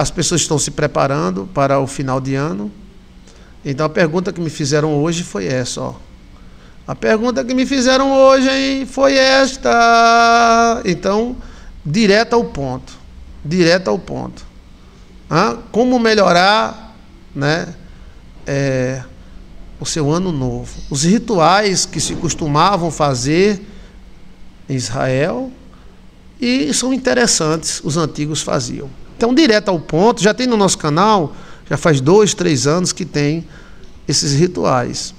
as pessoas estão se preparando para o final de ano. Então a pergunta que me fizeram hoje foi essa, ó. A pergunta que me fizeram hoje hein, foi esta. Então, direto ao ponto. Direto ao ponto. Ah, como melhorar né, é, o seu ano novo? Os rituais que se costumavam fazer em Israel e são interessantes, os antigos faziam. Então, direto ao ponto, já tem no nosso canal, já faz dois, três anos que tem esses rituais.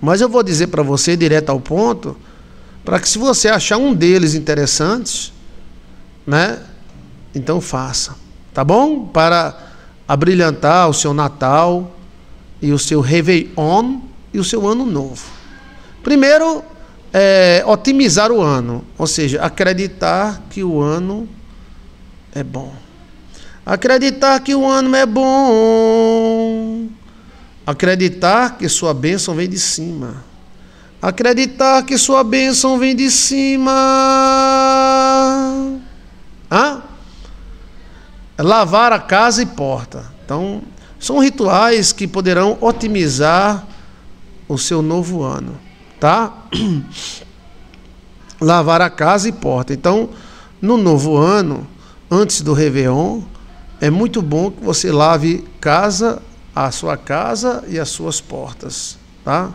Mas eu vou dizer para você, direto ao ponto, para que se você achar um deles interessante, né? Então faça, tá bom? Para abrilhantar o seu Natal e o seu Réveillon e o seu Ano Novo. Primeiro, é, otimizar o ano, ou seja, acreditar que o ano é bom. Acreditar que o ano é bom. Acreditar que sua bênção vem de cima. Acreditar que sua bênção vem de cima. Hã? Lavar a casa e porta. Então, são rituais que poderão otimizar o seu novo ano, tá? Lavar a casa e porta. Então, no novo ano, antes do Réveillon, é muito bom que você lave casa, a sua casa e as suas portas, tá?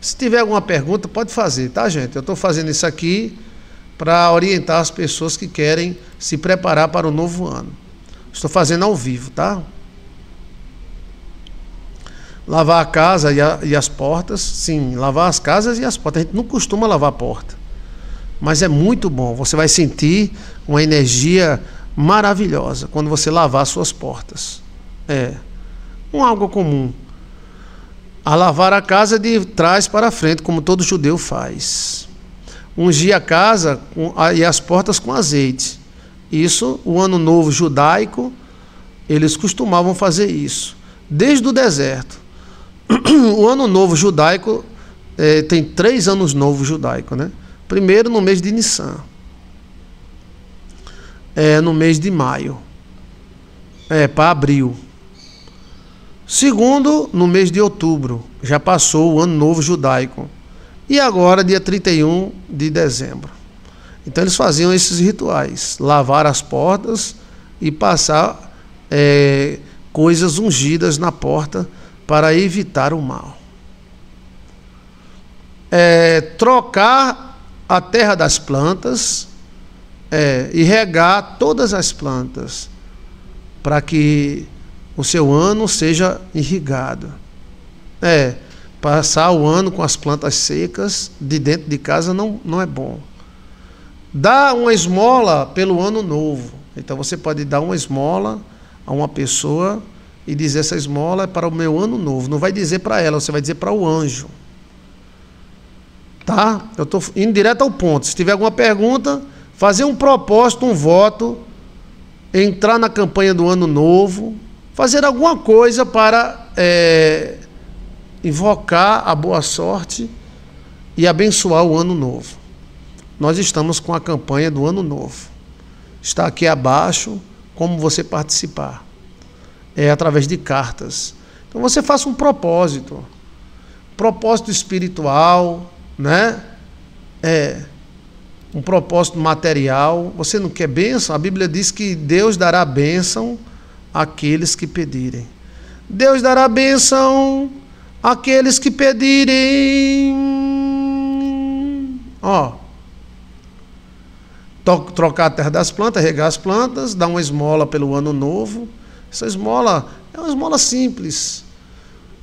Se tiver alguma pergunta, pode fazer, tá, gente? Eu estou fazendo isso aqui para orientar as pessoas que querem se preparar para o novo ano. Estou fazendo ao vivo, tá? Lavar a casa e, a, e as portas, sim, lavar as casas e as portas. A gente não costuma lavar a porta, mas é muito bom. Você vai sentir uma energia maravilhosa quando você lavar suas portas. É uma água comum. A lavar a casa de trás para frente, como todo judeu faz. Ungir a casa e as portas com azeite. Isso, o ano novo judaico, eles costumavam fazer isso. Desde o deserto. O ano novo judaico é, tem três anos novos judaico, né? Primeiro no mês de Nissan é, no mês de maio. É, para abril. Segundo, no mês de outubro, já passou o ano novo judaico. E agora, dia 31 de dezembro. Então, eles faziam esses rituais: lavar as portas e passar é, coisas ungidas na porta para evitar o mal. É, trocar a terra das plantas é, e regar todas as plantas para que o seu ano seja irrigado. É, passar o ano com as plantas secas de dentro de casa não, não é bom. Dá uma esmola pelo ano novo. Então você pode dar uma esmola a uma pessoa e dizer essa esmola é para o meu ano novo. Não vai dizer para ela, você vai dizer para o anjo. Tá? Eu estou indo direto ao ponto. Se tiver alguma pergunta, fazer um propósito, um voto, entrar na campanha do ano novo, fazer alguma coisa para é, invocar a boa sorte e abençoar o ano novo. Nós estamos com a campanha do ano novo. Está aqui abaixo como você participar. É através de cartas. Então você faça um propósito. Propósito espiritual, né? É, um propósito material, você não quer bênção? A Bíblia diz que Deus dará bênção àqueles que pedirem. Deus dará bênção àqueles que pedirem. Ó. Trocar a terra das plantas, regar as plantas, dar uma esmola pelo ano novo. Essa esmola é uma esmola simples.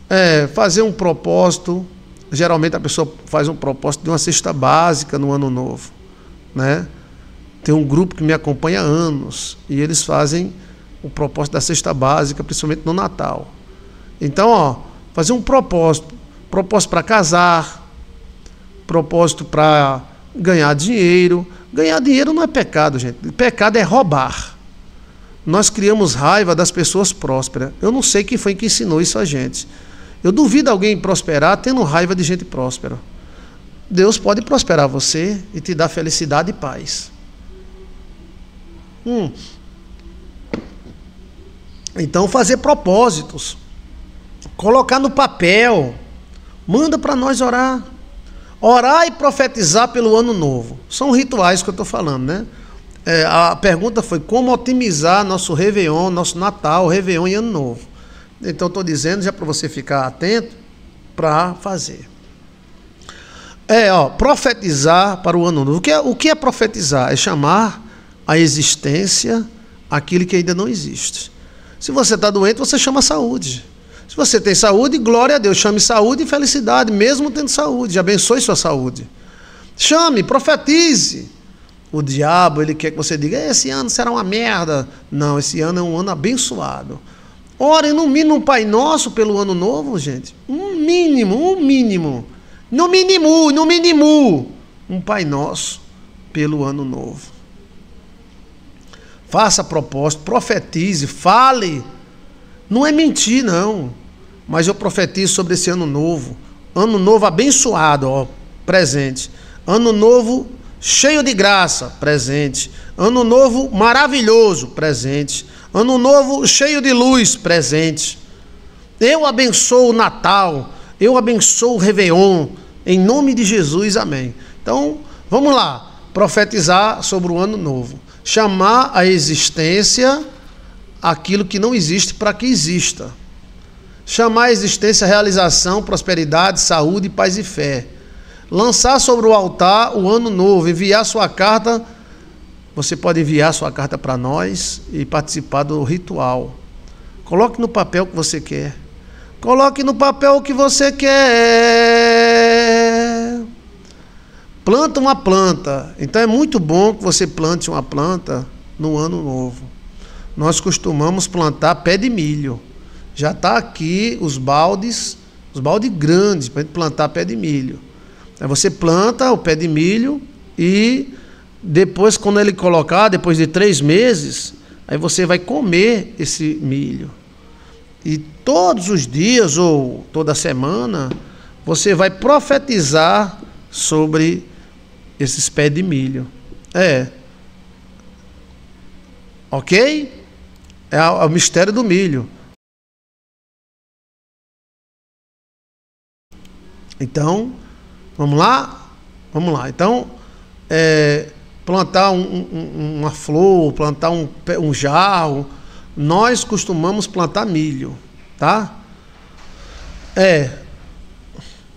É, fazer um propósito. Geralmente a pessoa faz um propósito de uma cesta básica no ano novo né? Tem um grupo que me acompanha há anos e eles fazem o propósito da cesta básica, principalmente no Natal. Então, ó, fazer um propósito, propósito para casar, propósito para ganhar dinheiro. Ganhar dinheiro não é pecado, gente. Pecado é roubar. Nós criamos raiva das pessoas prósperas. Eu não sei quem foi que ensinou isso a gente. Eu duvido alguém prosperar tendo raiva de gente próspera. Deus pode prosperar você e te dar felicidade e paz. Hum. Então, fazer propósitos, colocar no papel, manda para nós orar. Orar e profetizar pelo ano novo. São rituais que eu estou falando, né? É, a pergunta foi como otimizar nosso Réveillon, nosso Natal, Réveillon e Ano Novo. Então, estou dizendo já para você ficar atento para fazer. É, ó, profetizar para o ano novo. O que, é, o que é profetizar? É chamar a existência aquilo que ainda não existe. Se você está doente, você chama saúde. Se você tem saúde, glória a Deus. Chame saúde e felicidade, mesmo tendo saúde. Abençoe sua saúde. Chame, profetize. O diabo, ele quer que você diga: esse ano será uma merda. Não, esse ano é um ano abençoado. Ore no mínimo um Pai Nosso pelo ano novo, gente. Um mínimo, um mínimo. No mínimo, no mínimo, um Pai Nosso pelo ano novo. Faça propósito, profetize, fale. Não é mentir, não. Mas eu profetizo sobre esse ano novo. Ano novo abençoado, ó, presente. Ano novo cheio de graça, presente. Ano novo maravilhoso, presente. Ano novo cheio de luz, presente. Eu abençoo o Natal eu abençoo o Réveillon, em nome de Jesus, amém. Então, vamos lá, profetizar sobre o ano novo. Chamar a existência aquilo que não existe para que exista. Chamar a existência realização, prosperidade, saúde, paz e fé. Lançar sobre o altar o ano novo, enviar sua carta. Você pode enviar sua carta para nós e participar do ritual. Coloque no papel que você quer. Coloque no papel o que você quer. Planta uma planta. Então é muito bom que você plante uma planta no ano novo. Nós costumamos plantar pé de milho. Já está aqui os baldes, os baldes grandes para plantar pé de milho. Aí você planta o pé de milho e depois, quando ele colocar, depois de três meses, aí você vai comer esse milho. E Todos os dias ou toda semana, você vai profetizar sobre esses pés de milho. É. Ok? É, é o mistério do milho. Então, vamos lá? Vamos lá. Então, é, plantar um, um, uma flor, plantar um, um jarro, nós costumamos plantar milho tá? É.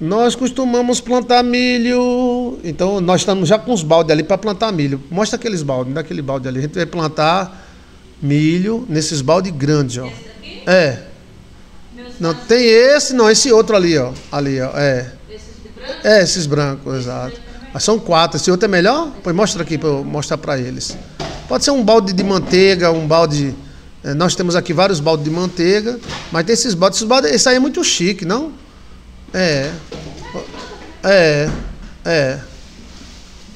Nós costumamos plantar milho, então nós estamos já com os baldes ali para plantar milho. Mostra aqueles baldes, daquele balde ali. A gente vai plantar milho nesses baldes grandes, ó. Esse daqui? É. Meus não casos... tem esse, não, esse outro ali, ó. Ali, ó, é. Esses brancos? É, esses brancos, Esse exato. Mas ah, são quatro. Esse outro é melhor? Pois mostra aqui para eu mostrar para eles. Pode ser um balde de manteiga, um balde é, nós temos aqui vários baldes de manteiga, mas tem esses baldes. Esses baldes esse aí é muito chique, não? É. É. É.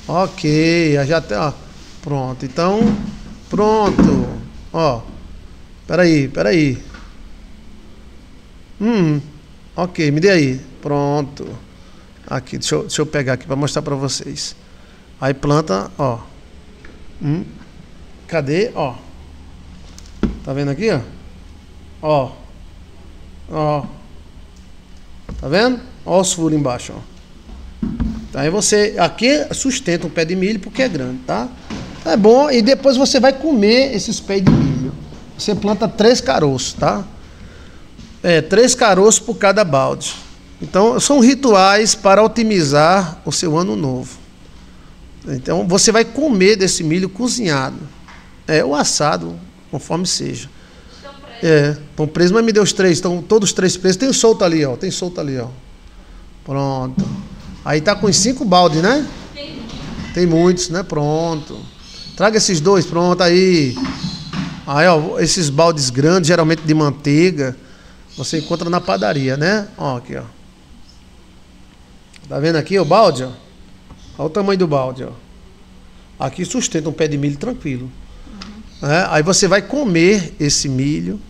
Ok, já ó Pronto, então. Pronto. Ó. Peraí, peraí. Hum. Ok, me dê aí. Pronto. Aqui, deixa eu, deixa eu pegar aqui para mostrar para vocês. Aí planta, ó. Hum. Cadê? Ó. Tá vendo aqui, ó? Ó. Ó. Tá vendo? Ó os furos embaixo, ó. Tá, aí você aqui sustenta um pé de milho porque é grande, tá? É bom e depois você vai comer esses pés de milho. Você planta três caroços, tá? É, três caroços por cada balde. Então, são rituais para otimizar o seu ano novo. Então, você vai comer desse milho cozinhado. É, o assado, conforme seja. É, estão presos, mas me deu os três, estão todos três presos. Tem um solto ali, ó. Tem solto ali, ó. Pronto. Aí tá com os cinco baldes, né? Tem muitos, né? Pronto. Traga esses dois, pronto, aí. Aí, ó, esses baldes grandes, geralmente de manteiga, você encontra na padaria, né? Ó, aqui, ó. Tá vendo aqui o balde, ó? Olha o tamanho do balde, ó. Aqui sustenta um pé de milho tranquilo. Né? Aí você vai comer esse milho,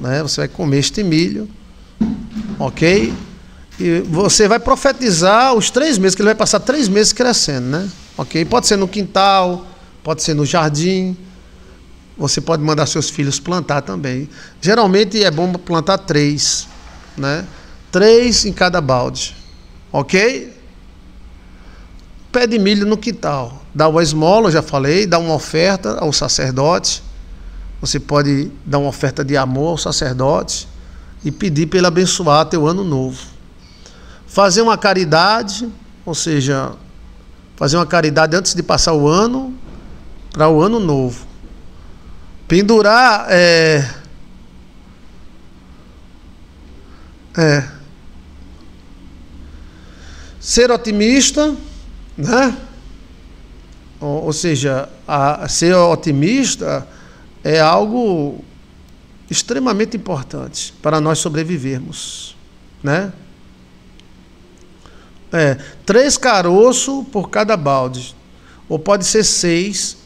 né? Você vai comer este milho, ok? E você vai profetizar os três meses, que ele vai passar três meses crescendo, né? Ok? Pode ser no quintal, pode ser no jardim. Você pode mandar seus filhos plantar também. Geralmente é bom plantar três, né? Três em cada balde, ok? pé de milho no quintal. Dá uma esmola, já falei, dá uma oferta ao sacerdote. Você pode dar uma oferta de amor ao sacerdote e pedir para ele abençoar teu ano novo. Fazer uma caridade, ou seja, fazer uma caridade antes de passar o ano para o ano novo. Pendurar é, é ser otimista né? Ou, ou seja, a, ser otimista é algo extremamente importante para nós sobrevivermos. Né? É, três caroços por cada balde. Ou pode ser seis,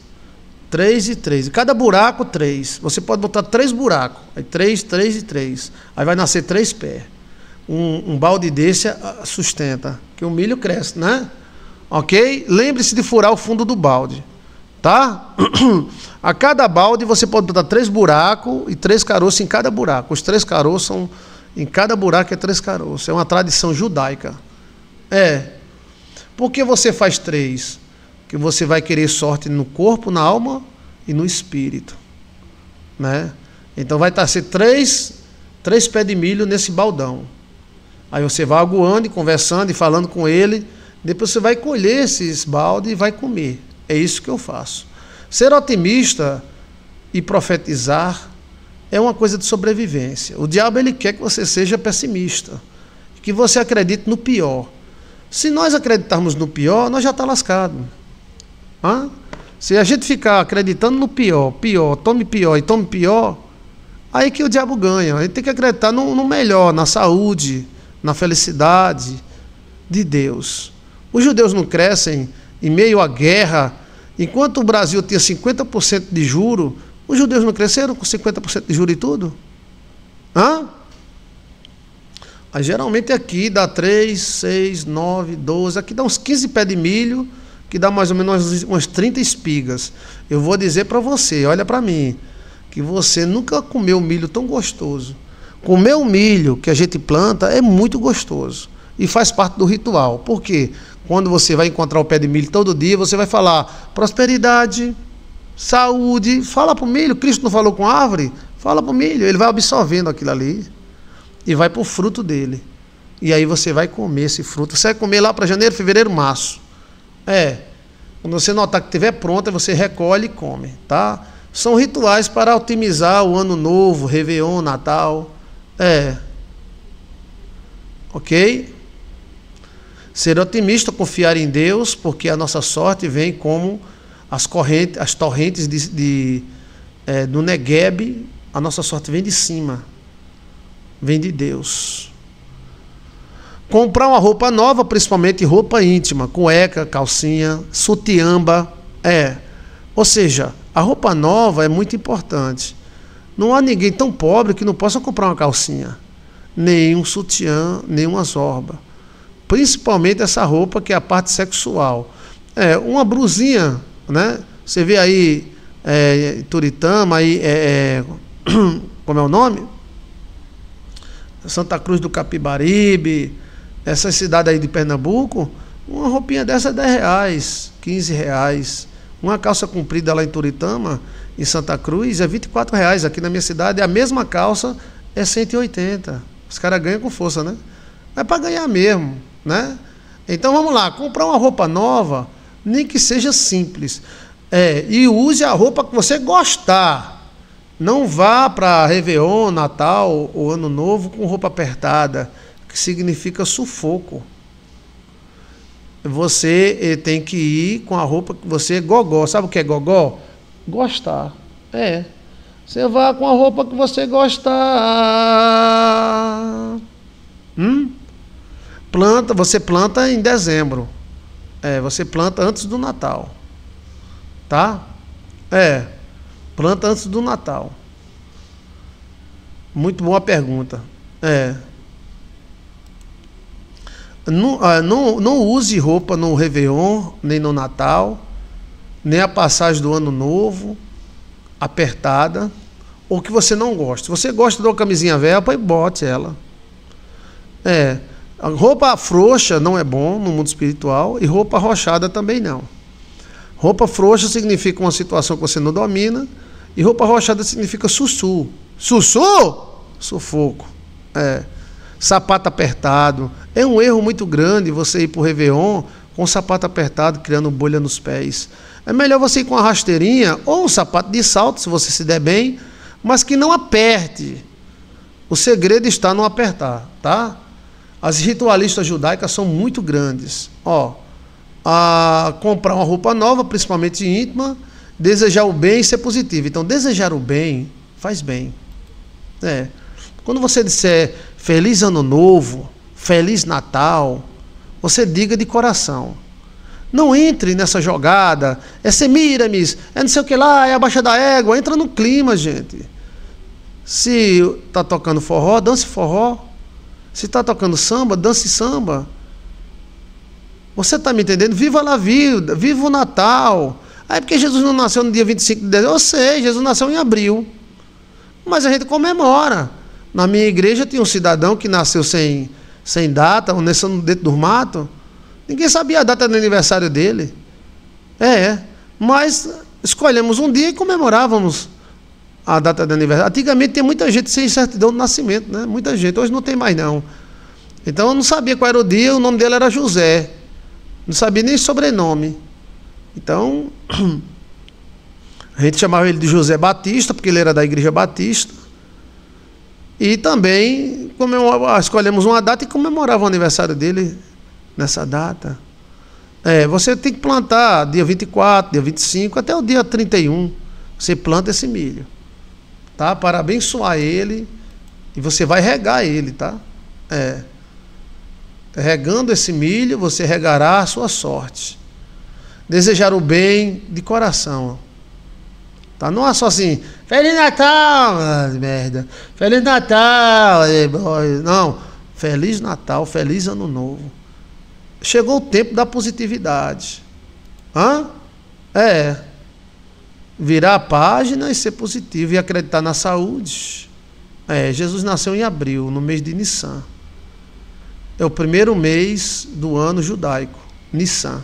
três e três. Cada buraco, três. Você pode botar três buracos. Aí três, três e três. Aí vai nascer três pés. Um, um balde desse sustenta. Que o milho cresce, né? ok? Lembre-se de furar o fundo do balde, tá? A cada balde você pode botar três buracos e três caroços em cada buraco. Os três caroços são em cada buraco é três caroços. É uma tradição judaica. É. Por que você faz três? Que você vai querer sorte no corpo, na alma e no espírito, né? Então vai estar ser três, três pés de milho nesse baldão. Aí você vai aguando e conversando e falando com ele depois você vai colher esses balde e vai comer. É isso que eu faço. Ser otimista e profetizar é uma coisa de sobrevivência. O diabo ele quer que você seja pessimista, que você acredite no pior. Se nós acreditarmos no pior, nós já está lascado. Hã? Se a gente ficar acreditando no pior, pior, tome pior e tome pior, aí que o diabo ganha. A gente tem que acreditar no, no melhor, na saúde, na felicidade de Deus. Os judeus não crescem em meio à guerra. Enquanto o Brasil tinha 50% de juro, os judeus não cresceram com 50% de juro e tudo? Hã? Aí, geralmente aqui dá 3, 6, 9, 12, aqui dá uns 15 pés de milho, que dá mais ou menos umas 30 espigas. Eu vou dizer para você, olha para mim, que você nunca comeu milho tão gostoso. Comer o milho que a gente planta é muito gostoso e faz parte do ritual. Por quê? Quando você vai encontrar o pé de milho todo dia, você vai falar prosperidade, saúde. Fala para o milho. Cristo não falou com a árvore? Fala para o milho. Ele vai absorvendo aquilo ali e vai para o fruto dele. E aí você vai comer esse fruto. Você vai comer lá para janeiro, fevereiro, março. É. Quando você notar que estiver pronto, você recolhe e come, tá? São rituais para otimizar o ano novo, Réveillon, Natal. É. Ok? Ser otimista, confiar em Deus, porque a nossa sorte vem como as correntes, as torrentes de, de é, do Negueb, a nossa sorte vem de cima, vem de Deus. Comprar uma roupa nova, principalmente roupa íntima, cueca, calcinha, sutiamba, é. Ou seja, a roupa nova é muito importante. Não há ninguém tão pobre que não possa comprar uma calcinha, nem um sutiã, nem uma zorba. Principalmente essa roupa que é a parte sexual. É, uma brusinha, né? Você vê aí é, Turitama, aí, é, é como é o nome? Santa Cruz do Capibaribe, essa cidade aí de Pernambuco, uma roupinha dessa é 10 reais, 15 reais. Uma calça comprida lá em Turitama, em Santa Cruz, é 24 reais. Aqui na minha cidade, a mesma calça é 180. Os caras ganham com força, né? É para ganhar mesmo né? Então vamos lá, comprar uma roupa nova, nem que seja simples. É, e use a roupa que você gostar. Não vá para Réveillon, Natal ou Ano Novo com roupa apertada, que significa sufoco. Você eh, tem que ir com a roupa que você é gogó. Sabe o que é gogó? Gostar. É. Você vá com a roupa que você gostar. Hum? planta, você planta em dezembro. É, você planta antes do Natal. Tá? É. Planta antes do Natal. Muito boa pergunta. É. Não, é, não, não use roupa no Réveillon, nem no Natal, nem a passagem do Ano Novo, apertada, ou que você não gosta. você gosta de uma camisinha velha, bote ela. É roupa frouxa não é bom no mundo espiritual e roupa rochada também não. Roupa frouxa significa uma situação que você não domina e roupa rochada significa sussu. Sussu? Sufoco. É. Sapato apertado. É um erro muito grande você ir para o Réveillon com o sapato apertado, criando bolha nos pés. É melhor você ir com a rasteirinha ou um sapato de salto, se você se der bem, mas que não aperte. O segredo está no apertar, tá? As ritualistas judaicas são muito grandes. Ó, a comprar uma roupa nova, principalmente íntima, desejar o bem e ser positivo. Então, desejar o bem faz bem. É. Quando você disser feliz ano novo, feliz Natal, você diga de coração. Não entre nessa jogada. É semíramis, é não sei o que lá, é a Baixa da Égua. Entra no clima, gente. Se tá tocando forró, dance forró. Se está tocando samba, dance samba. Você está me entendendo? Viva a vida, viva o Natal. Aí porque Jesus não nasceu no dia 25 de dezembro. Eu sei, Jesus nasceu em abril. Mas a gente comemora. Na minha igreja tinha um cidadão que nasceu sem, sem data, ou dentro do mato. Ninguém sabia a data do aniversário dele. É, mas escolhemos um dia e comemorávamos a data de aniversário. Antigamente tinha muita gente sem certidão de nascimento, né? Muita gente. Hoje não tem mais, não. Então eu não sabia qual era o dia, o nome dele era José. Não sabia nem sobrenome. Então, a gente chamava ele de José Batista, porque ele era da Igreja Batista. E também escolhemos uma data e comemorava o aniversário dele nessa data. É, você tem que plantar dia 24, dia 25, até o dia 31. Você planta esse milho tá? Para abençoar ele e você vai regar ele, tá? É. Regando esse milho, você regará a sua sorte. Desejar o bem de coração. Tá? Não é só assim, Feliz Natal, ah, merda. Feliz Natal. Não, Feliz Natal, Feliz Ano Novo. Chegou o tempo da positividade. Hã? É virar a página e ser positivo e acreditar na saúde. É, Jesus nasceu em abril, no mês de Nissan. É o primeiro mês do ano judaico, Nissan.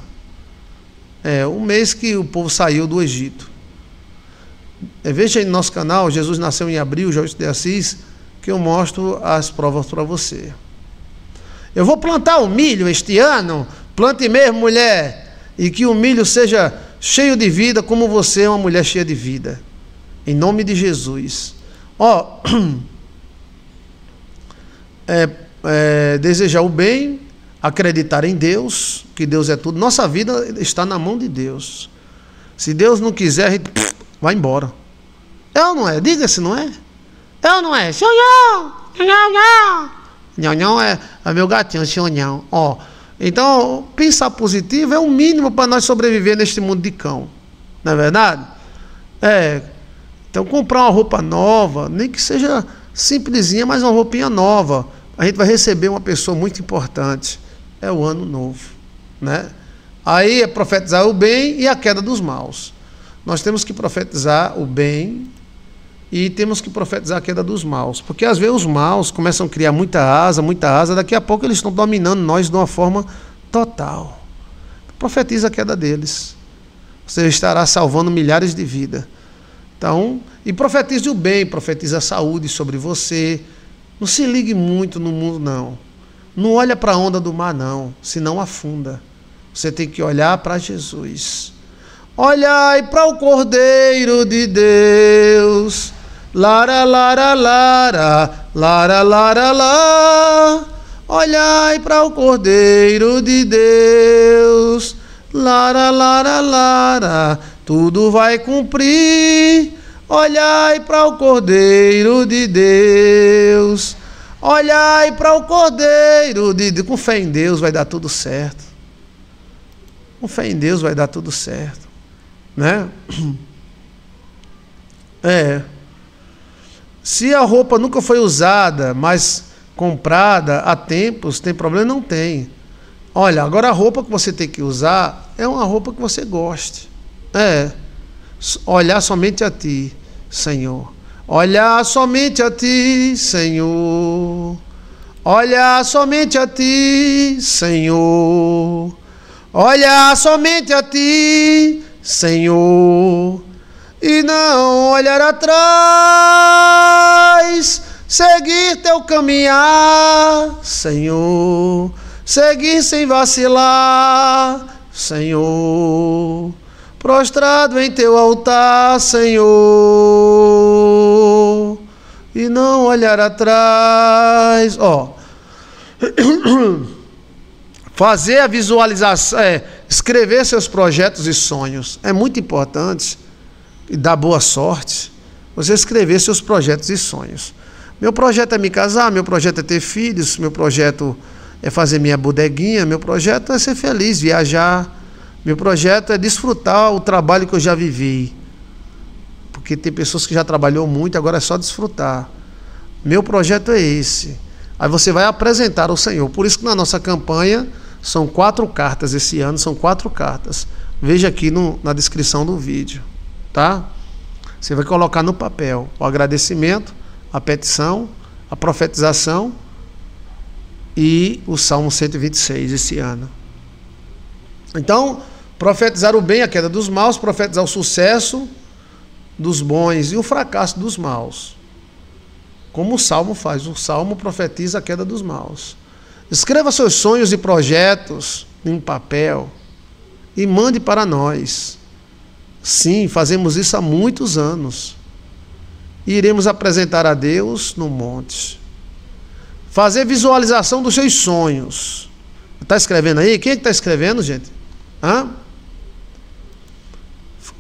É o mês que o povo saiu do Egito. É, veja aí no nosso canal, Jesus nasceu em abril, Jorge de Assis, que eu mostro as provas para você. Eu vou plantar o milho este ano, plante mesmo, mulher, e que o milho seja cheio de vida, como você é uma mulher cheia de vida. Em nome de Jesus. Ó, oh, é, é, desejar o bem, acreditar em Deus, que Deus é tudo. Nossa vida está na mão de Deus. Se Deus não quiser, a gente vai embora. É ou não é? Diga se não é. É ou não é? Nhão, nhão, nhão, nhão. Nhão, é, é meu gatinho, nhão, nhão. Ó. Oh, então, pensar positivo é o mínimo para nós sobreviver neste mundo de cão. Não é verdade? É. Então, comprar uma roupa nova, nem que seja simplesinha, mas uma roupinha nova. A gente vai receber uma pessoa muito importante. É o ano novo. Né? Aí é profetizar o bem e a queda dos maus. Nós temos que profetizar o bem e temos que profetizar a queda dos maus. Porque às vezes os maus começam a criar muita asa, muita asa, daqui a pouco eles estão dominando nós de uma forma total. Profetiza a queda deles. Você estará salvando milhares de vidas. Então, e profetize o bem, profetize a saúde sobre você. Não se ligue muito no mundo, não. Não olha para a onda do mar, não, senão afunda. Você tem que olhar para Jesus. Olhai para o Cordeiro de Deus Lara, lara, lara, lara, lara, Lara, Olhai para o Cordeiro de Deus. Lara, lara, lara, tudo vai cumprir. Olhai para o Cordeiro de Deus. Olhai para o Cordeiro de Deus. Com fé em Deus vai dar tudo certo. Com fé em Deus vai dar tudo certo. Né? É. Se a roupa nunca foi usada, mas comprada há tempos, tem problema? Não tem. Olha, agora a roupa que você tem que usar é uma roupa que você goste. É. Olhar somente a ti, Senhor. Olhar somente a ti, Senhor. Olhar somente a ti, Senhor. Olhar somente a ti, Senhor e não olhar atrás, seguir teu caminhar, Senhor, seguir sem vacilar, Senhor, prostrado em teu altar, Senhor, e não olhar atrás, ó. Fazer a visualização, é, escrever seus projetos e sonhos é muito importante e dar boa sorte, você escrever seus projetos e sonhos. Meu projeto é me casar, meu projeto é ter filhos, meu projeto é fazer minha bodeguinha, meu projeto é ser feliz, viajar, meu projeto é desfrutar o trabalho que eu já vivi. Porque tem pessoas que já trabalhou muito, agora é só desfrutar. Meu projeto é esse. Aí você vai apresentar ao Senhor. Por isso que na nossa campanha são quatro cartas esse ano, são quatro cartas. Veja aqui no, na descrição do vídeo tá? Você vai colocar no papel o agradecimento, a petição, a profetização e o Salmo 126 esse ano. Então, profetizar o bem, a queda dos maus, profetizar o sucesso dos bons e o fracasso dos maus. Como o Salmo faz, o Salmo profetiza a queda dos maus. Escreva seus sonhos e projetos em papel e mande para nós. Sim, fazemos isso há muitos anos. E iremos apresentar a Deus no monte. Fazer visualização dos seus sonhos. Está escrevendo aí? Quem é que está escrevendo, gente? Hã?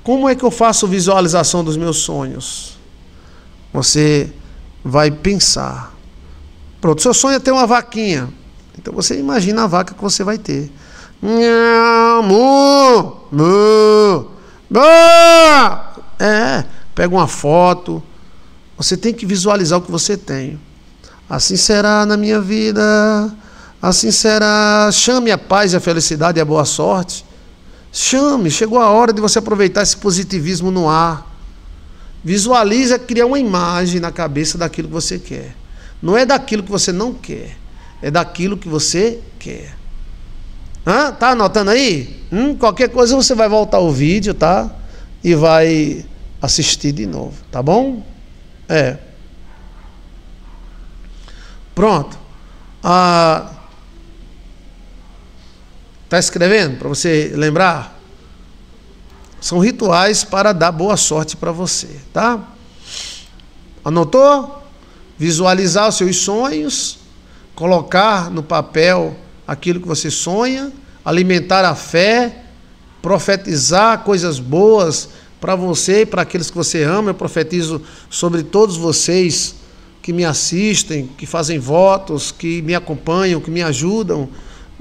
Como é que eu faço visualização dos meus sonhos? Você vai pensar. Pronto, seu sonho é ter uma vaquinha. Então você imagina a vaca que você vai ter. Mu, mu. Ah! É, pega uma foto. Você tem que visualizar o que você tem. Assim será na minha vida. Assim será. Chame a paz, a felicidade e a boa sorte. Chame, chegou a hora de você aproveitar esse positivismo no ar. Visualiza, cria uma imagem na cabeça daquilo que você quer. Não é daquilo que você não quer, é daquilo que você quer. Hã? Tá anotando aí? Hum, qualquer coisa você vai voltar o vídeo, tá? E vai assistir de novo, tá bom? É. Pronto. Ah, tá escrevendo para você lembrar? São rituais para dar boa sorte para você, tá? Anotou? Visualizar os seus sonhos, colocar no papel aquilo que você sonha alimentar a fé, profetizar coisas boas para você e para aqueles que você ama. Eu profetizo sobre todos vocês que me assistem, que fazem votos, que me acompanham, que me ajudam,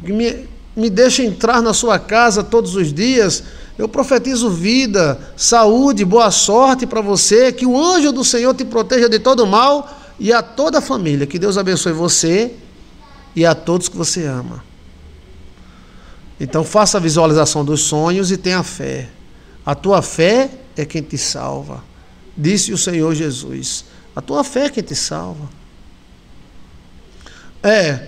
que me, me deixam entrar na sua casa todos os dias. Eu profetizo vida, saúde, boa sorte para você, que o anjo do Senhor te proteja de todo mal e a toda a família. Que Deus abençoe você e a todos que você ama. Então faça a visualização dos sonhos e tenha fé. A tua fé é quem te salva. Disse o Senhor Jesus. A tua fé é quem te salva. É,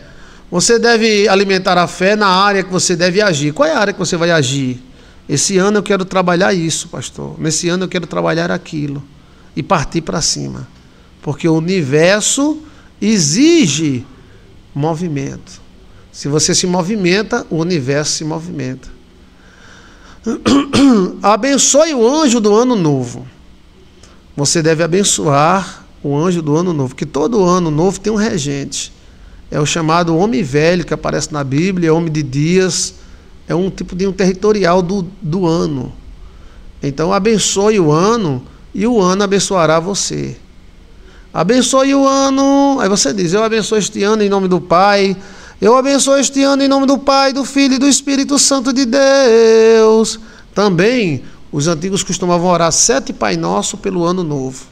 você deve alimentar a fé na área que você deve agir. Qual é a área que você vai agir? Esse ano eu quero trabalhar isso, pastor. Nesse ano eu quero trabalhar aquilo. E partir para cima. Porque o universo exige movimento. Se você se movimenta, o universo se movimenta. Abençoe o anjo do ano novo. Você deve abençoar o anjo do ano novo, que todo ano novo tem um regente. É o chamado homem velho que aparece na Bíblia, é homem de dias, é um tipo de um territorial do, do ano. Então abençoe o ano e o ano abençoará você. Abençoe o ano. Aí você diz: Eu abençoo este ano em nome do Pai, eu abençoo este ano em nome do Pai, do Filho e do Espírito Santo de Deus. Também os antigos costumavam orar sete Pai Nosso pelo ano novo.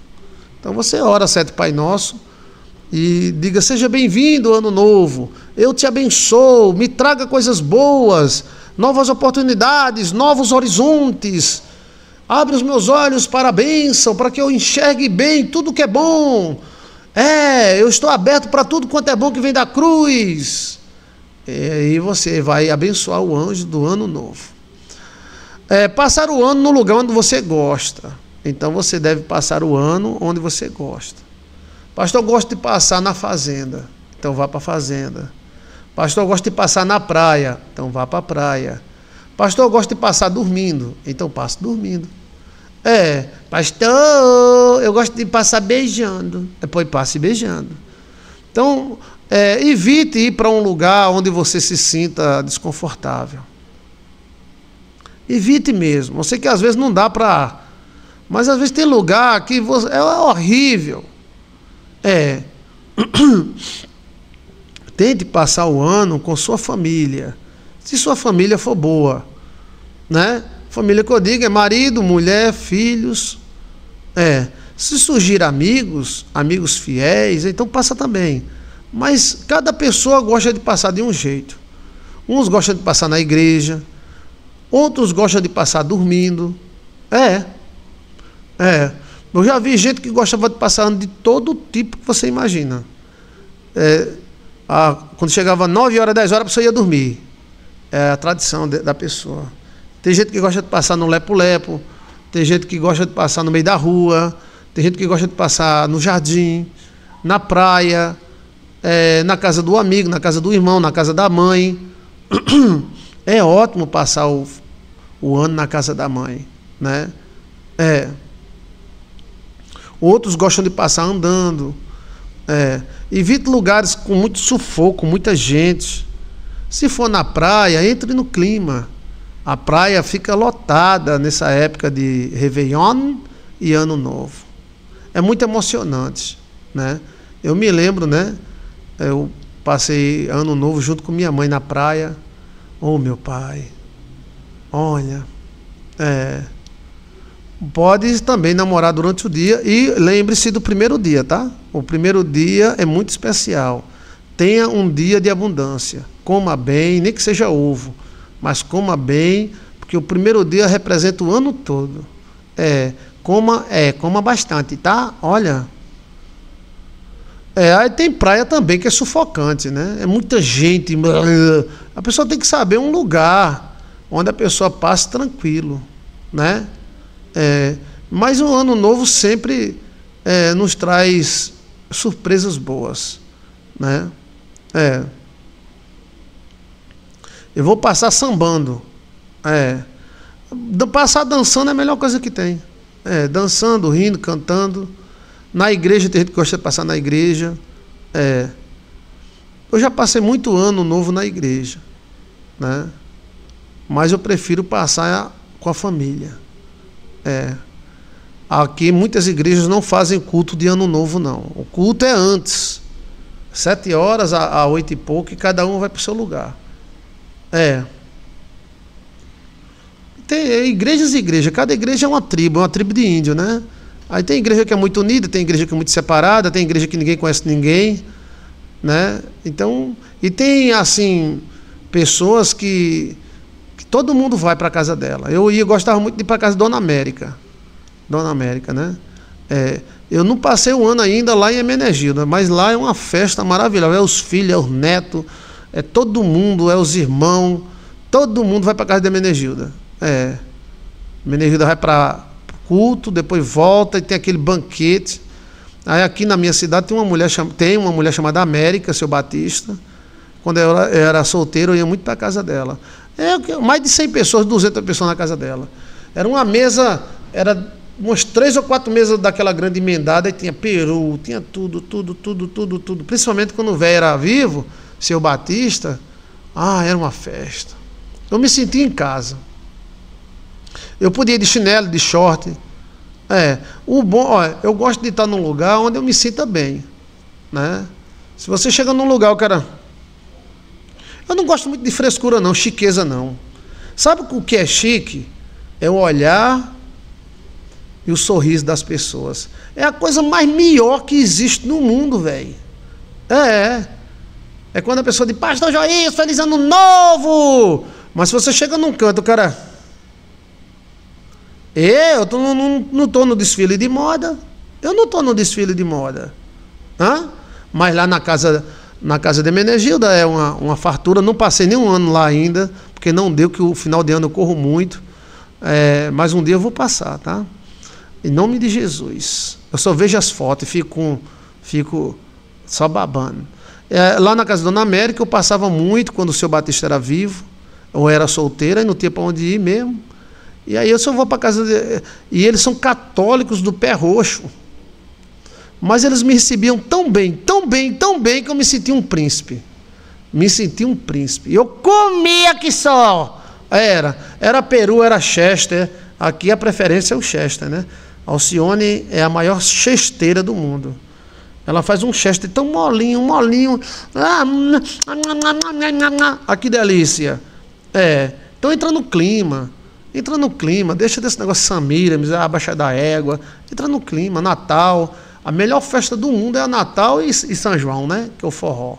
Então você ora sete Pai Nosso e diga: Seja bem-vindo, ano novo. Eu te abençoo, me traga coisas boas, novas oportunidades, novos horizontes. Abre os meus olhos para a bênção, para que eu enxergue bem tudo que é bom. É, eu estou aberto para tudo quanto é bom que vem da cruz. É, e aí você vai abençoar o anjo do ano novo. É, passar o ano no lugar onde você gosta. Então você deve passar o ano onde você gosta. Pastor, eu gosto de passar na fazenda. Então vá para a fazenda. Pastor, eu gosto de passar na praia. Então vá para a praia. Pastor, eu gosto de passar dormindo. Então passe dormindo. É, pastor, eu gosto de passar beijando. Depois passe beijando. Então, é, evite ir para um lugar onde você se sinta desconfortável. Evite mesmo. Eu sei que às vezes não dá para. Mas às vezes tem lugar que você... é horrível. É. Tente passar o ano com sua família. Se sua família for boa. Né? Família que eu digo é marido, mulher, filhos. É. Se surgir amigos, amigos fiéis, então passa também. Mas cada pessoa gosta de passar de um jeito. Uns gostam de passar na igreja, outros gostam de passar dormindo. É. É. Eu já vi gente que gostava de passar de todo tipo que você imagina. É, a, quando chegava 9 horas, 10 horas, a pessoa ia dormir. É a tradição de, da pessoa. Tem gente que gosta de passar no lepo-lepo, tem gente que gosta de passar no meio da rua, tem gente que gosta de passar no jardim, na praia, é, na casa do amigo, na casa do irmão, na casa da mãe. É ótimo passar o, o ano na casa da mãe, né? É. Outros gostam de passar andando. É. Evite lugares com muito sufoco, muita gente. Se for na praia, entre no clima. A praia fica lotada nessa época de Réveillon e Ano Novo. É muito emocionante, né? Eu me lembro, né? Eu passei ano novo junto com minha mãe na praia. Ô oh, meu pai, olha, é, pode também namorar durante o dia e lembre-se do primeiro dia, tá? O primeiro dia é muito especial. Tenha um dia de abundância. Coma bem, nem que seja ovo, mas coma bem, porque o primeiro dia representa o ano todo. É, coma, é, coma bastante, tá? Olha, é, aí tem praia também que é sufocante, né? É muita gente. Eh, a pessoa tem que saber um lugar onde a pessoa passe tranquilo, né? É, mas o ano novo sempre é, nos traz surpresas boas, né? É. Eu vou passar sambando. É. Passar dançando é a melhor coisa que tem. É, dançando, rindo, cantando. Na igreja, tem gente que gosta de passar na igreja. É, eu já passei muito ano novo na igreja, né? Mas eu prefiro passar com a família. É. Aqui muitas igrejas não fazem culto de ano novo, não. O culto é antes. Sete horas a, a oito e pouco, e cada um vai para o seu lugar. É. Tem é, igrejas e igrejas. Cada igreja é uma tribo, é uma tribo de índio, né? Aí tem igreja que é muito unida, tem igreja que é muito separada, tem igreja que ninguém conhece ninguém, né? Então, e tem assim pessoas que, que todo mundo vai para a casa dela. Eu ia gostava muito de ir para casa de Dona América. Dona América, né? É, eu não passei um ano ainda lá em Emenergilda, né? mas lá é uma festa maravilhosa. É os filhos, é os netos, é todo mundo, é os irmãos, todo mundo vai para casa de A né? É. Emenergilda vai para culto, depois volta e tem aquele banquete. Aí aqui na minha cidade tem uma mulher, tem uma mulher chamada América, seu Batista. Quando eu era, solteira solteiro, eu ia muito para a casa dela. É, mais de 100 pessoas, 200 pessoas na casa dela. Era uma mesa, era umas três ou quatro mesas daquela grande emendada e tinha peru, tinha tudo, tudo, tudo, tudo, tudo. Principalmente quando o velho era vivo, seu Batista, ah, era uma festa. Eu me senti em casa. Eu podia ir de chinelo, de short. É, o bom, olha, eu gosto de estar num lugar onde eu me sinta bem, né? Se você chega num lugar, o cara Eu não gosto muito de frescura não, chiqueza não. Sabe o que é chique? É o olhar e o sorriso das pessoas. É a coisa mais melhor que existe no mundo, velho. É, é. É quando a pessoa diz, pastor Joís, feliz ano novo! Mas se você chega num canto, o cara. Eu tô, não, não no desfile de moda. Eu não estou no desfile de moda. Hã? Mas lá na casa, na casa de Menegilda é uma, uma fartura. Não passei nenhum ano lá ainda, porque não deu, que o final de ano eu corro muito. É, mas um dia eu vou passar, tá? Em nome de Jesus. Eu só vejo as fotos e fico, fico só babando. É, lá na casa da Dona América eu passava muito quando o seu Batista era vivo, ou era solteira e não tinha para onde ir mesmo. E aí eu só vou para casa e eles são católicos do pé roxo. Mas eles me recebiam tão bem, tão bem, tão bem que eu me senti um príncipe. Me senti um príncipe. Eu comia que só. Era, era Peru, era Chester. Aqui a preferência é o Chester, né? Alcione é a maior chesteira do mundo. Ela faz um Chester tão molinho, molinho. Ah, hum, hum, hum, ah que delícia. É. Então entra no clima. Entra no clima, deixa desse negócio Samira, a Baixa da Égua. Entra no clima, Natal. A melhor festa do mundo é a Natal e, e São João, né? Que é o forró.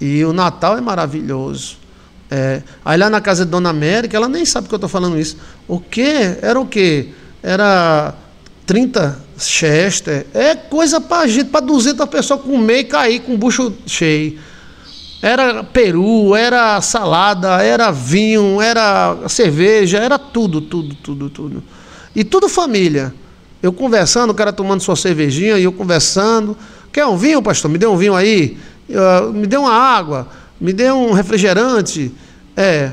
E o Natal é maravilhoso. É, aí lá na casa de Dona América, ela nem sabe que eu estou falando isso. O que? Era o que? Era 30 Chester. É coisa para gente, para 200 pessoas comer e cair com o bucho cheio. Era peru, era salada, era vinho, era cerveja, era tudo, tudo, tudo, tudo. E tudo família. Eu conversando, o cara tomando sua cervejinha e eu conversando. Quer um vinho, pastor? Me dê um vinho aí. me dê uma água. Me dê um refrigerante. É.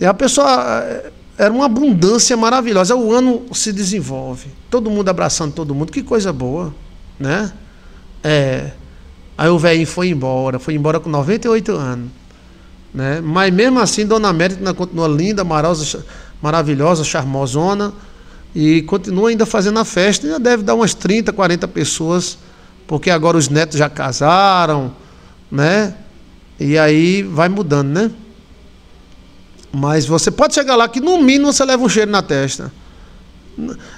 E a pessoa. É, era uma abundância maravilhosa. O ano se desenvolve. Todo mundo abraçando todo mundo. Que coisa boa, né? É. Aí o velhinho foi embora, foi embora com 98 anos. Né? Mas mesmo assim, Dona Mérida continua linda, marosa, maravilhosa, charmosona. E continua ainda fazendo a festa. Ainda deve dar umas 30, 40 pessoas, porque agora os netos já casaram, né? E aí vai mudando, né? Mas você pode chegar lá que no mínimo você leva um cheiro na testa.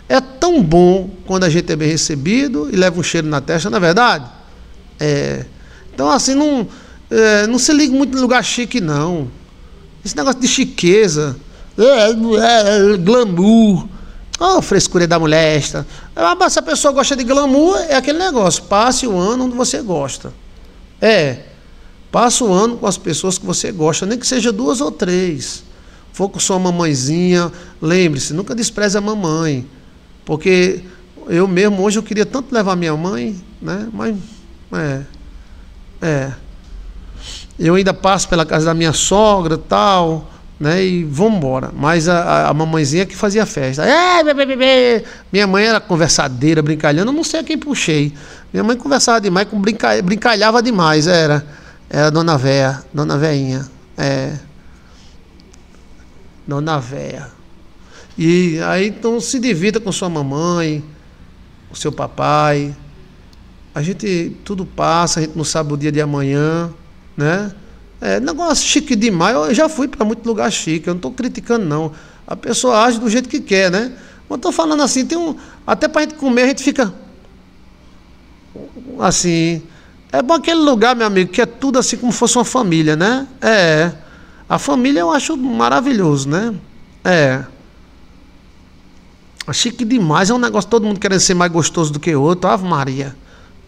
É tão bom quando a gente é bem recebido e leva um cheiro na testa, não é verdade? É. Então, assim, não, é, não se liga muito em lugar chique, não. Esse negócio de chiqueza, é, é, é, é glamour. Oh, frescura da mulher Se a pessoa gosta de glamour, é aquele negócio. Passe o ano onde você gosta. É. Passa o ano com as pessoas que você gosta, nem que seja duas ou três. For com sua mamãezinha. Lembre-se, nunca despreze a mamãe. Porque eu mesmo hoje eu queria tanto levar minha mãe, né? Mas é. É. Eu ainda passo pela casa da minha sogra tal, né? E vamos embora. Mas a, a, mamãezinha que fazia festa. É, bebê, bebê. Minha mãe era conversadeira, brincalhando, não sei a quem puxei. Minha mãe conversava demais, com brinca, brincalhava demais, era. Era a dona Véia, dona Veinha. É. Dona Véia. E aí então se divida com sua mamãe, o seu papai. A gente tudo passa, a gente não sabe o dia de amanhã, né? É negócio chique demais. Eu já fui para muito lugar chique, eu não estou criticando, não. A pessoa age do jeito que quer, né? Mas estou falando assim, tem um. Até para a gente comer, a gente fica. Assim. É bom aquele lugar, meu amigo, que é tudo assim como fosse uma família, né? É. A família eu acho maravilhoso, né? É. Chique demais, é um negócio todo mundo querendo ser mais gostoso do que o outro. Ave Maria.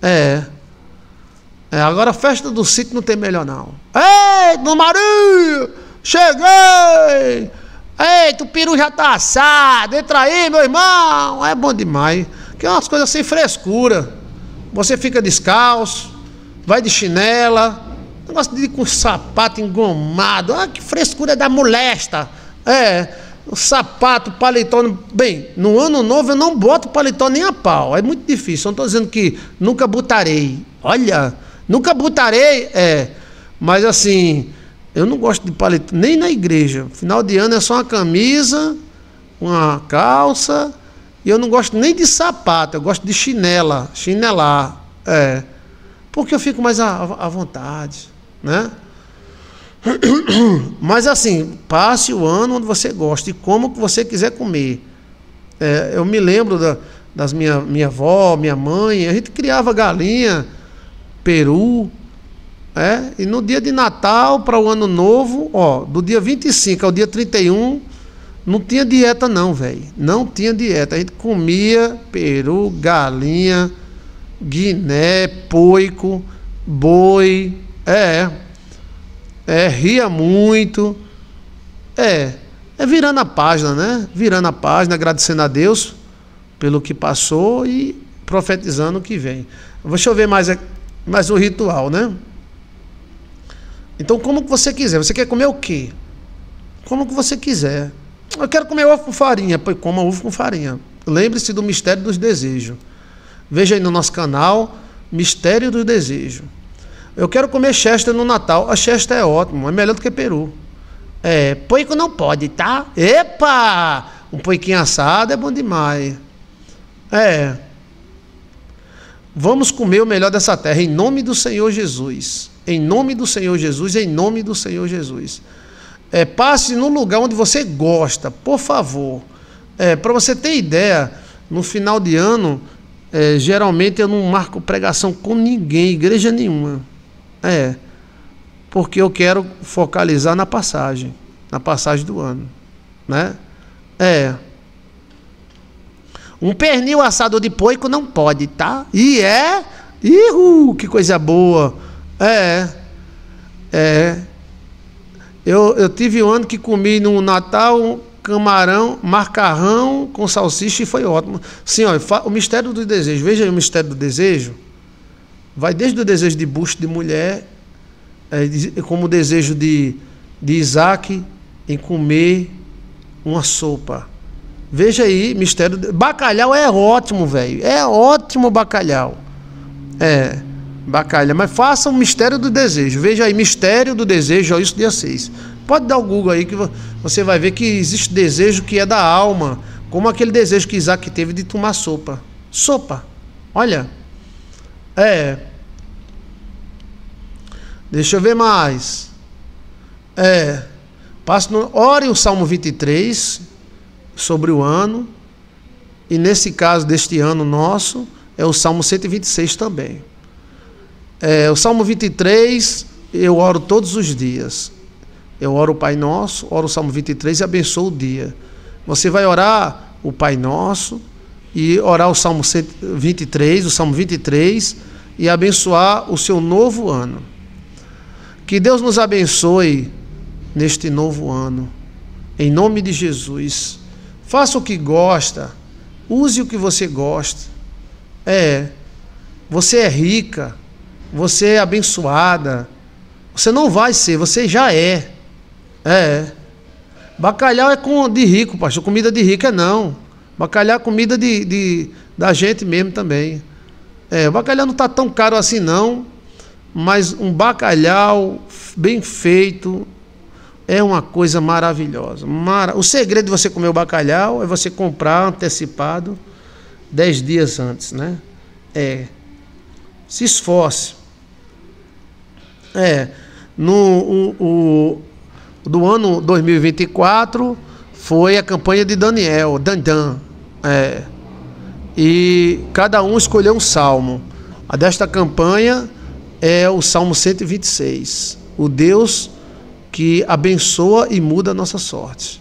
É. é agora a festa do sítio não tem melhor, não. Ei, Dona Maria! Cheguei! Eita, o peru já tá assado! Entra aí, meu irmão! É bom demais. Que é umas coisas sem assim, frescura. Você fica descalço, vai de chinela, negócio de ir com sapato engomado. Ah, que frescura da molesta! É o sapato, paletó. Bem, no ano novo eu não boto paletó nem a pau. É muito difícil. Não estou dizendo que nunca botarei. Olha, nunca botarei, é. Mas assim, eu não gosto de paletó, nem na igreja. Final de ano é só uma camisa, uma calça. E eu não gosto nem de sapato, eu gosto de chinela, chinelar. É. Porque eu fico mais à vontade, né? Mas assim, passe o ano onde você gosta e como que você quiser comer. É, eu me lembro da, das minha, minha avó, minha mãe, a gente criava galinha, peru, é? e no dia de Natal para o ano novo, ó, do dia 25 ao dia 31, não tinha dieta não, velho. Não tinha dieta. A gente comia peru, galinha, guiné, poico, boi, é, é, ria muito. É, é virando a página, né? Virando a página, agradecendo a Deus pelo que passou e profetizando o que vem. Deixa eu ver mais, mais um ritual, né? Então, como que você quiser. Você quer comer o quê? Como que você quiser. Eu quero comer ovo com farinha. Pois coma ovo com farinha. Lembre-se do mistério dos desejos. Veja aí no nosso canal, Mistério dos Desejos. Eu quero comer chesta no Natal. A chesta é ótimo, é melhor do que peru. É, poico não pode, tá? Epa! Um poiquinho assado é bom demais. É. Vamos comer o melhor dessa terra, em nome do Senhor Jesus. Em nome do Senhor Jesus, em nome do Senhor Jesus. É, passe no lugar onde você gosta, por favor. É, Para você ter ideia, no final de ano, é, geralmente eu não marco pregação com ninguém, igreja nenhuma. É. Porque eu quero focalizar na passagem, na passagem do ano, né? É. Um pernil assado de poico não pode, tá? E é? Ihu, que coisa boa. É. É. Eu, eu tive um ano que comi no Natal um camarão, macarrão com salsicha e foi ótimo. Sim, olha, o mistério do desejo. Veja aí o mistério do desejo vai desde o desejo de busto de mulher, é, é como o desejo de, de Isaac em comer uma sopa. Veja aí, mistério. Bacalhau é ótimo, velho. É ótimo bacalhau. É, bacalhau. Mas faça um mistério do desejo. Veja aí, mistério do desejo, ó, isso dia 6. Pode dar o Google aí que você vai ver que existe desejo que é da alma. Como aquele desejo que Isaac teve de tomar sopa. Sopa. Olha. É. Deixa eu ver mais. É. Passe no, ore o Salmo 23 sobre o ano. E nesse caso deste ano nosso, é o Salmo 126 também. É, o Salmo 23, eu oro todos os dias. Eu oro o Pai Nosso, oro o Salmo 23 e abençoo o dia. Você vai orar o Pai Nosso e orar o Salmo 23, o Salmo 23 e abençoar o seu novo ano. Que Deus nos abençoe neste novo ano. Em nome de Jesus. Faça o que gosta. Use o que você gosta. É. Você é rica. Você é abençoada. Você não vai ser, você já é. É. Bacalhau é de rico, pastor. Comida de rico é não. Bacalhau é comida de, de da gente mesmo também. É, o bacalhau não está tão caro assim, não mas um bacalhau bem feito é uma coisa maravilhosa. O segredo de você comer o bacalhau é você comprar antecipado dez dias antes, né? É. Se esforce. É. No, o, o, do ano 2024 foi a campanha de Daniel, Dandan. É. E cada um escolheu um salmo. A desta campanha é o Salmo 126. O Deus que abençoa e muda a nossa sorte.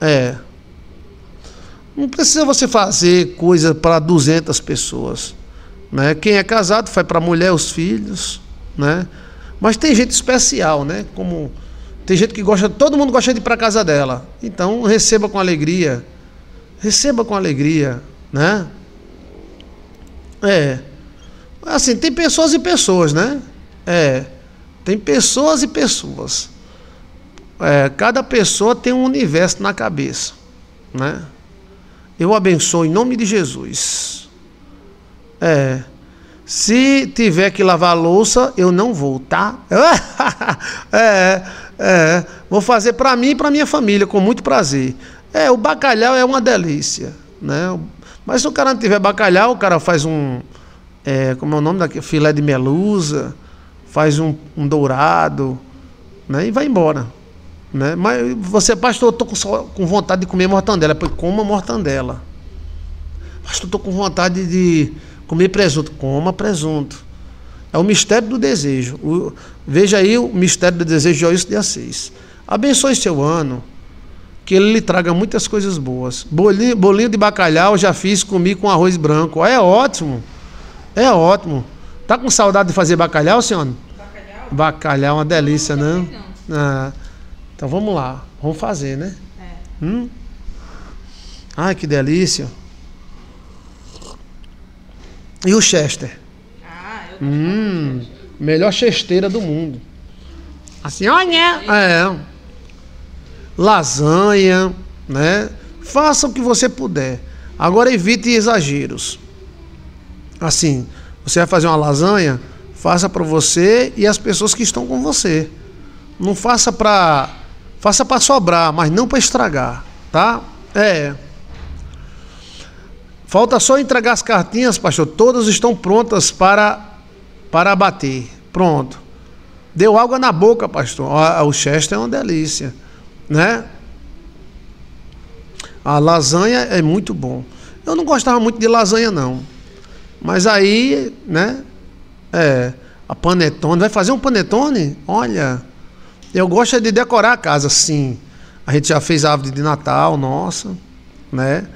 É. Não precisa você fazer coisa para 200 pessoas. Né? Quem é casado faz para a mulher, os filhos. Né? Mas tem gente especial, né? Como tem gente que gosta, todo mundo gosta de ir para casa dela. Então receba com alegria. Receba com alegria, né? É. Assim, tem pessoas e pessoas, né? É. Tem pessoas e pessoas. É, cada pessoa tem um universo na cabeça, né? Eu abençoo em nome de Jesus. É. Se tiver que lavar louça, eu não vou, tá? É, é, é. Vou fazer para mim e para minha família, com muito prazer. É, o bacalhau é uma delícia, né? Mas se o cara não tiver bacalhau, o cara faz um é, como é o nome daquele filé de melusa, faz um, um dourado, né? E vai embora. Né? Mas você, pastor, eu tô com, só, com vontade de comer mortandela. Pois coma mortandela. Pastor, eu tô com vontade de comer presunto. Coma presunto. É o mistério do desejo. O, veja aí o mistério do desejo de Oísio de Assis. Abençoe seu ano, que ele lhe traga muitas coisas boas. Bolinho, bolinho de bacalhau já fiz, comi com arroz branco. É ótimo. É ótimo. Tá com saudade de fazer bacalhau, senhor? Bacalhau? Bacalhau é uma delícia, não? Né? não. Ah, então vamos lá. Vamos fazer, né? É. Hum? Ai, que delícia. E o Chester? Ah, eu hum, Melhor chesteira do mundo. A senhora? É. Lasanha, né? Faça o que você puder. Agora evite exageros. Assim, você vai fazer uma lasanha, faça para você e as pessoas que estão com você. Não faça para faça para sobrar, mas não para estragar, tá? É. Falta só entregar as cartinhas, pastor. Todas estão prontas para para bater. Pronto. Deu água na boca, pastor. O Chester é uma delícia, né? A lasanha é muito bom. Eu não gostava muito de lasanha não. Mas aí, né? É, a panetone. Vai fazer um panetone? Olha, eu gosto é de decorar a casa, sim. A gente já fez a árvore de Natal, nossa, né?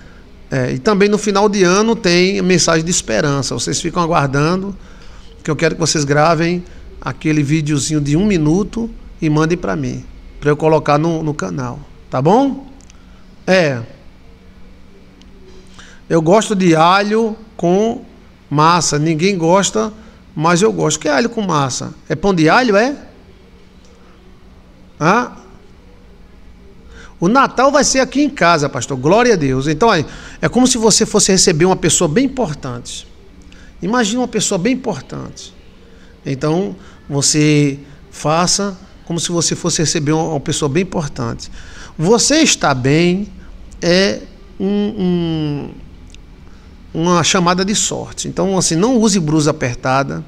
É, e também no final de ano tem mensagem de esperança. Vocês ficam aguardando, que eu quero que vocês gravem aquele videozinho de um minuto e mandem para mim, para eu colocar no, no canal, tá bom? É. Eu gosto de alho com massa, ninguém gosta, mas eu gosto. O que é alho com massa? É pão de alho, é? Hã? O Natal vai ser aqui em casa, pastor. Glória a Deus. Então, é como se você fosse receber uma pessoa bem importante. Imagina uma pessoa bem importante. Então, você faça como se você fosse receber uma pessoa bem importante. Você está bem é um, um uma chamada de sorte. Então, assim, não use brusa apertada,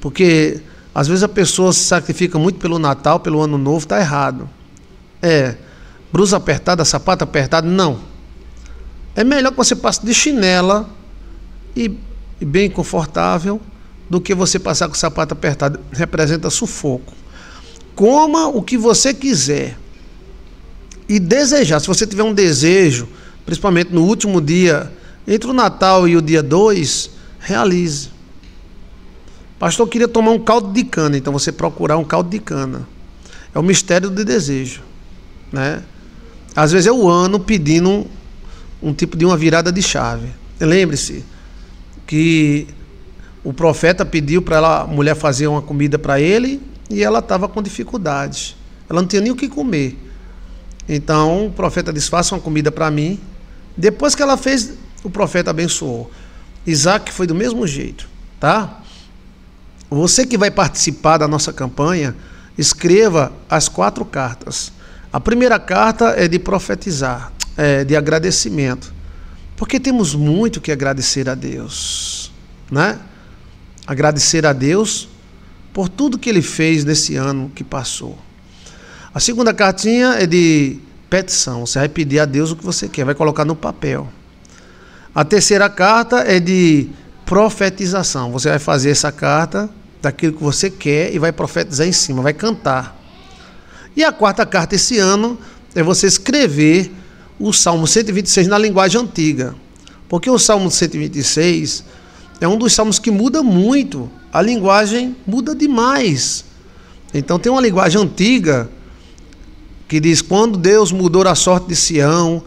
porque às vezes a pessoa se sacrifica muito pelo Natal, pelo Ano Novo, está errado. É, brusa apertada, sapato apertado, não. É melhor que você passe de chinela e, e bem confortável do que você passar com o sapato apertado. Representa sufoco. Coma o que você quiser e desejar. Se você tiver um desejo, principalmente no último dia entre o Natal e o dia 2, realize. Pastor, eu queria tomar um caldo de cana, então você procurar um caldo de cana. É o mistério do desejo, né? Às vezes é o ano pedindo um, um tipo de uma virada de chave. Lembre-se que o profeta pediu para a mulher fazer uma comida para ele e ela estava com dificuldades. Ela não tinha nem o que comer. Então o profeta disse: faça uma comida para mim. Depois que ela fez, o profeta abençoou. Isaac foi do mesmo jeito, tá? Você que vai participar da nossa campanha, escreva as quatro cartas. A primeira carta é de profetizar, é de agradecimento, porque temos muito que agradecer a Deus, né? Agradecer a Deus por tudo que ele fez nesse ano que passou. A segunda cartinha é de petição. Você vai pedir a Deus o que você quer, vai colocar no papel. A terceira carta é de profetização. Você vai fazer essa carta daquilo que você quer e vai profetizar em cima, vai cantar. E a quarta carta esse ano é você escrever o Salmo 126 na linguagem antiga. Porque o Salmo 126 é um dos salmos que muda muito. A linguagem muda demais. Então tem uma linguagem antiga que diz: Quando Deus mudou a sorte de Sião,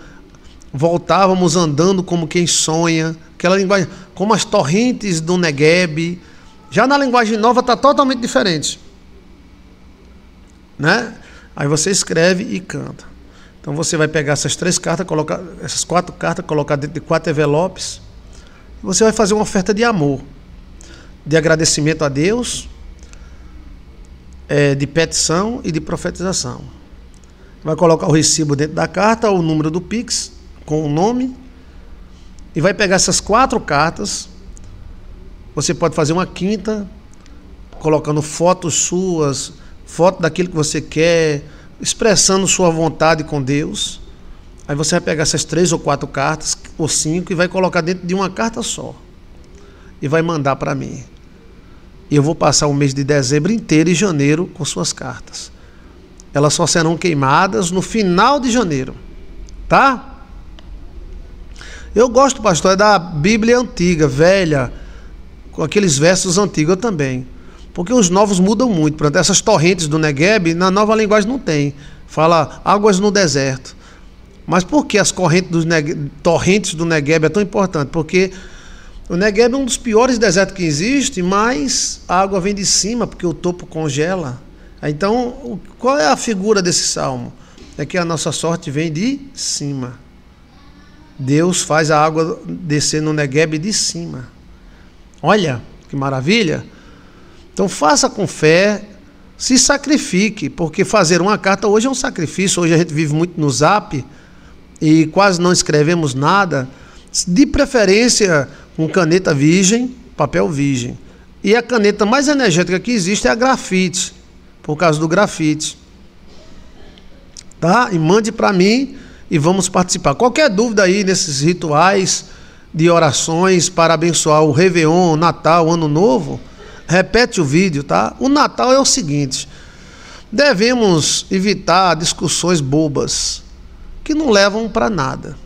voltávamos andando como quem sonha, aquela linguagem, como as torrentes do Negueb. Já na linguagem nova está totalmente diferente. Né? Aí você escreve e canta. Então você vai pegar essas três cartas, colocar essas quatro cartas, colocar dentro de quatro envelopes. E você vai fazer uma oferta de amor, de agradecimento a Deus, é, de petição e de profetização. Vai colocar o recibo dentro da carta, o número do Pix, com o nome e vai pegar essas quatro cartas. Você pode fazer uma quinta, colocando fotos suas, foto daquilo que você quer, expressando sua vontade com Deus. Aí você vai pegar essas três ou quatro cartas, ou cinco, e vai colocar dentro de uma carta só. E vai mandar para mim. E eu vou passar o mês de dezembro inteiro e janeiro com suas cartas. Elas só serão queimadas no final de janeiro. Tá? Eu gosto, pastor, é da Bíblia antiga, velha, com aqueles versos antigos também. Porque os novos mudam muito. Pronto, essas torrentes do Negueb, na nova linguagem não tem. Fala águas no deserto. Mas por que as correntes dos Negueb, torrentes do Negueb é tão importante? Porque o Negueb é um dos piores desertos que existe, mas a água vem de cima, porque o topo congela. Então, qual é a figura desse salmo? É que a nossa sorte vem de cima. Deus faz a água descer no Neguebe de cima. Olha que maravilha! Então faça com fé, se sacrifique, porque fazer uma carta hoje é um sacrifício. Hoje a gente vive muito no zap e quase não escrevemos nada. De preferência, com caneta virgem, papel virgem. E a caneta mais energética que existe é a grafite, por causa do grafite. Tá? E mande para mim e vamos participar. Qualquer dúvida aí nesses rituais de orações para abençoar o Réveillon, o Natal, o Ano Novo, repete o vídeo, tá? O Natal é o seguinte: devemos evitar discussões bobas que não levam para nada.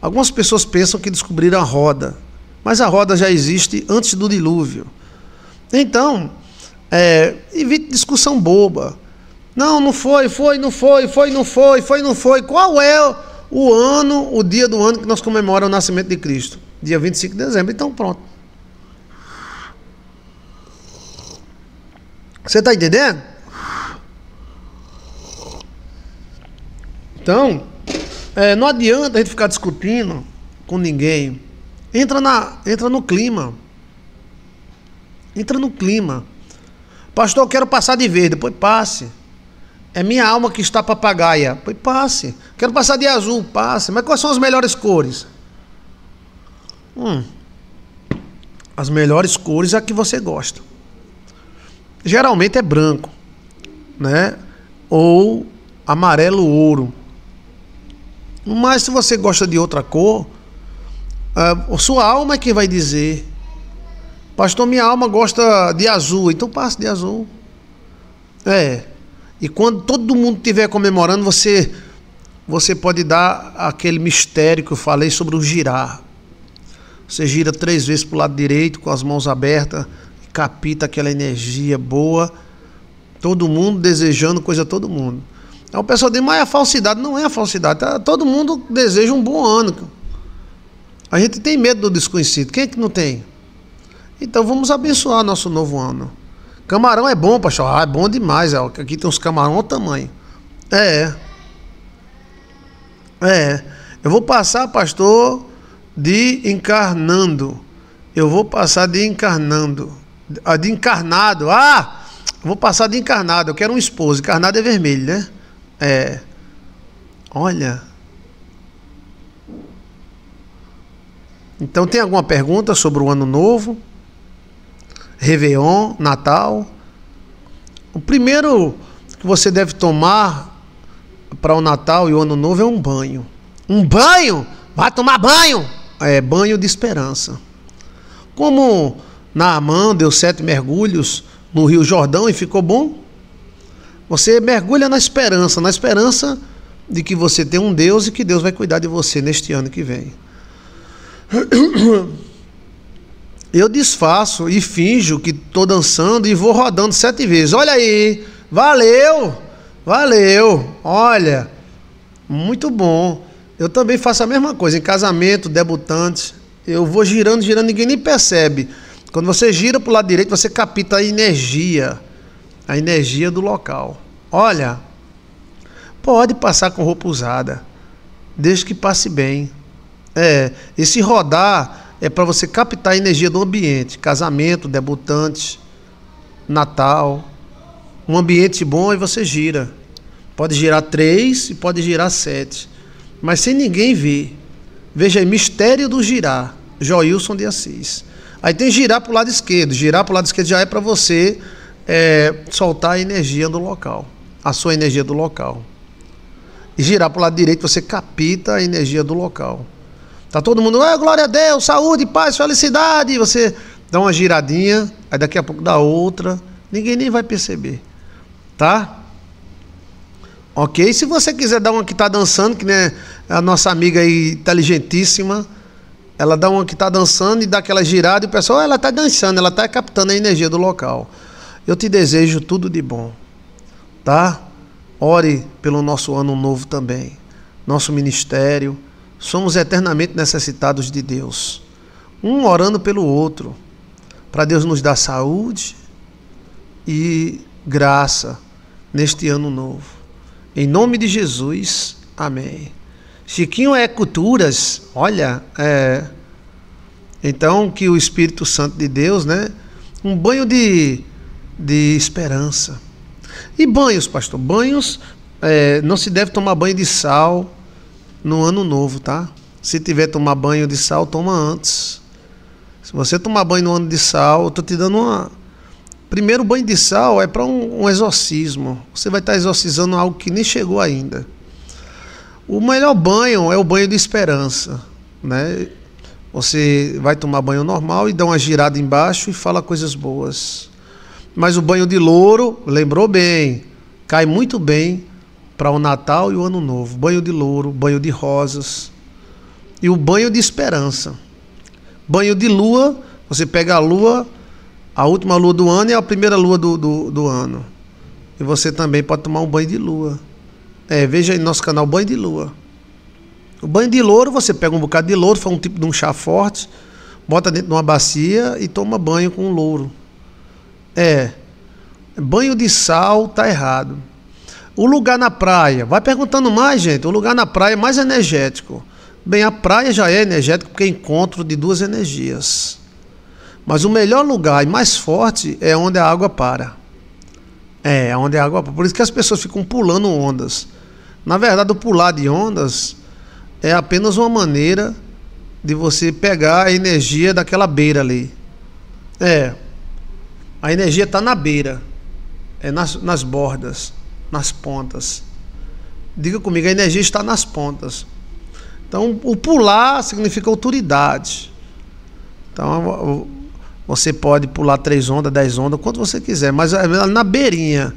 Algumas pessoas pensam que descobriram a roda, mas a roda já existe antes do dilúvio. Então, é, evite discussão boba. Não, não foi, foi, não foi, foi, não foi, foi, não foi. Qual é o ano, o dia do ano que nós comemoramos o nascimento de Cristo? Dia 25 de dezembro. Então, pronto. Você está entendendo? Então, é, não adianta a gente ficar discutindo com ninguém. Entra, na, entra no clima. Entra no clima. Pastor, eu quero passar de verde. Depois passe. É minha alma que está papagaia. Pois passe. Quero passar de azul, passe. Mas quais são as melhores cores? Hum. As melhores cores é a que você gosta. Geralmente é branco, né? Ou amarelo ouro. Mas se você gosta de outra cor, é, a sua alma é quem vai dizer. Pastor, minha alma gosta de azul, então passe de azul. É, e quando todo mundo estiver comemorando, você você pode dar aquele mistério que eu falei sobre o girar. Você gira três vezes para o lado direito com as mãos abertas, capita aquela energia boa. Todo mundo desejando coisa a todo mundo. Aí o pessoal diz, mas é a falsidade não é a falsidade. Tá? Todo mundo deseja um bom ano. A gente tem medo do desconhecido. Quem é que não tem? Então vamos abençoar nosso novo ano. Camarão é bom, pastor. Ah, é bom demais. Ó. É. Aqui tem uns camarão ao tamanho. É é. é. é. Eu vou passar, pastor, de encarnando. Eu vou passar de encarnando. Ah, de encarnado. Ah! Eu vou passar de encarnado. Eu quero um esposo. Encarnado é vermelho, né? É. Olha. Então tem alguma pergunta sobre o ano novo? Réveillon, Natal. O primeiro que você deve tomar para o Natal e o Ano Novo é um banho. Um banho? Vai tomar banho! É banho de esperança. Como Naamã deu sete mergulhos no Rio Jordão e ficou bom, você mergulha na esperança, na esperança de que você tem um Deus e que Deus vai cuidar de você neste ano que vem. eu disfaço e finjo que estou dançando e vou rodando sete vezes. Olha aí, valeu, valeu, olha, muito bom. Eu também faço a mesma coisa em casamento, debutantes. Eu vou girando, girando, ninguém nem percebe. Quando você gira para o lado direito, você capta a energia, a energia do local. Olha, pode passar com roupa usada, desde que passe bem. É, esse rodar é para você captar a energia do ambiente. Casamento, debutantes, Natal. Um ambiente bom e você gira. Pode girar três e pode girar sete. Mas sem ninguém ver. Veja aí, mistério do girar. Joilson de Assis. Aí tem girar para o lado esquerdo. Girar para o lado esquerdo já é para você é, soltar a energia do local. A sua energia do local. E girar para o lado direito, você capta a energia do local. Tá todo mundo, ah, glória a Deus, saúde, paz, felicidade. Você dá uma giradinha, aí daqui a pouco dá outra. Ninguém nem vai perceber. Tá? Ok? Se você quiser dar uma que tá dançando, que né, a nossa amiga aí, inteligentíssima, ela dá uma que tá dançando e dá aquela girada e o pessoal, oh, ela tá dançando, ela tá captando a energia do local. Eu te desejo tudo de bom. Tá? Ore pelo nosso ano novo também. Nosso ministério Somos eternamente necessitados de Deus, um orando pelo outro, para Deus nos dar saúde e graça neste ano novo. Em nome de Jesus, amém. Chiquinho é culturas, olha, é. Então que o Espírito Santo de Deus, né? Um banho de, de esperança. E banhos, pastor? Banhos, é, não se deve tomar banho de sal, no ano novo, tá? Se tiver tomar banho de sal, toma antes. Se você tomar banho no ano de sal, eu tô te dando uma. Primeiro, banho de sal é para um, um, exorcismo. Você vai estar tá exorcizando algo que nem chegou ainda. O melhor banho é o banho de esperança, né? Você vai tomar banho normal e dá uma girada embaixo e fala coisas boas. Mas o banho de louro, lembrou bem, cai muito bem para o Natal e o Ano Novo. Banho de louro, banho de rosas e o banho de esperança. Banho de lua, você pega a lua, a última lua do ano e a primeira lua do, do, do ano. E você também pode tomar um banho de lua. É, veja aí no nosso canal Banho de Lua. O banho de louro, você pega um bocado de louro, faz um tipo de um chá forte, bota dentro de uma bacia e toma banho com louro. É. Banho de sal tá errado. O lugar na praia, vai perguntando mais, gente. O lugar na praia é mais energético. Bem, a praia já é energético porque é encontro de duas energias. Mas o melhor lugar e mais forte é onde a água para. É, é, onde a água para. Por isso que as pessoas ficam pulando ondas. Na verdade, o pular de ondas é apenas uma maneira de você pegar a energia daquela beira ali. É. A energia está na beira, é nas, nas bordas nas pontas. Diga comigo, a energia está nas pontas. Então, o pular significa autoridade. Então, você pode pular três ondas, dez ondas, quanto você quiser, mas é na beirinha,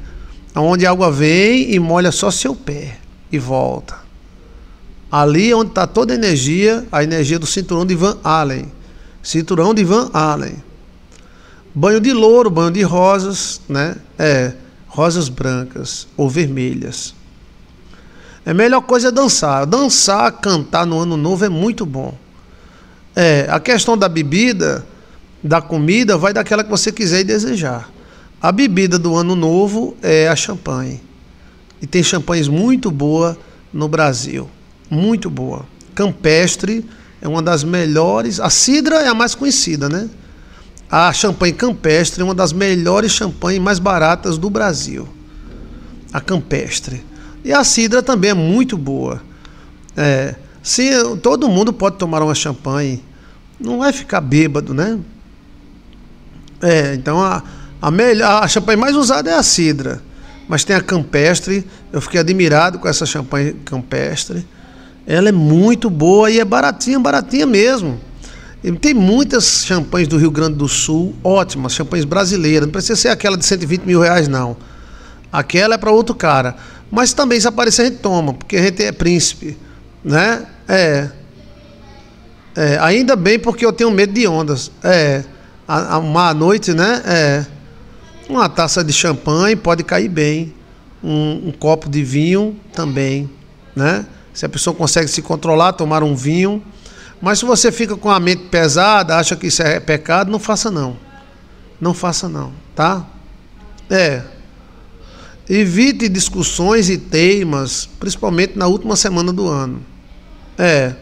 onde a água vem e molha só seu pé e volta. Ali onde está toda a energia, a energia do cinturão de Van Allen. Cinturão de Van Allen. Banho de louro, banho de rosas, né? É, rosas brancas ou vermelhas. É a melhor coisa é dançar. Dançar, cantar no ano novo é muito bom. É, a questão da bebida, da comida, vai daquela que você quiser e desejar. A bebida do ano novo é a champanhe. E tem champanhes muito boa no Brasil. Muito boa. Campestre é uma das melhores. A cidra é a mais conhecida, né? A champanhe campestre é uma das melhores champanhes mais baratas do Brasil. A campestre. E a cidra também é muito boa. É, todo mundo pode tomar uma champanhe, não vai ficar bêbado, né? É, então a, a, melhor, a champanhe mais usada é a cidra, mas tem a campestre. Eu fiquei admirado com essa champanhe campestre. Ela é muito boa e é baratinha, baratinha mesmo. Tem muitas champanhes do Rio Grande do Sul, ótimas, champanhes brasileiras. Não precisa ser aquela de 120 mil reais, não. Aquela é para outro cara. Mas também, se aparecer, a gente toma, porque a gente é príncipe. Né? É. é. Ainda bem, porque eu tenho medo de ondas. É. uma noite, né? É. Uma taça de champanhe pode cair bem. Um, um copo de vinho também. Né? Se a pessoa consegue se controlar, tomar um vinho. Mas se você fica com a mente pesada, acha que isso é pecado, não faça não. Não faça não, tá? É. Evite discussões e teimas, principalmente na última semana do ano. É.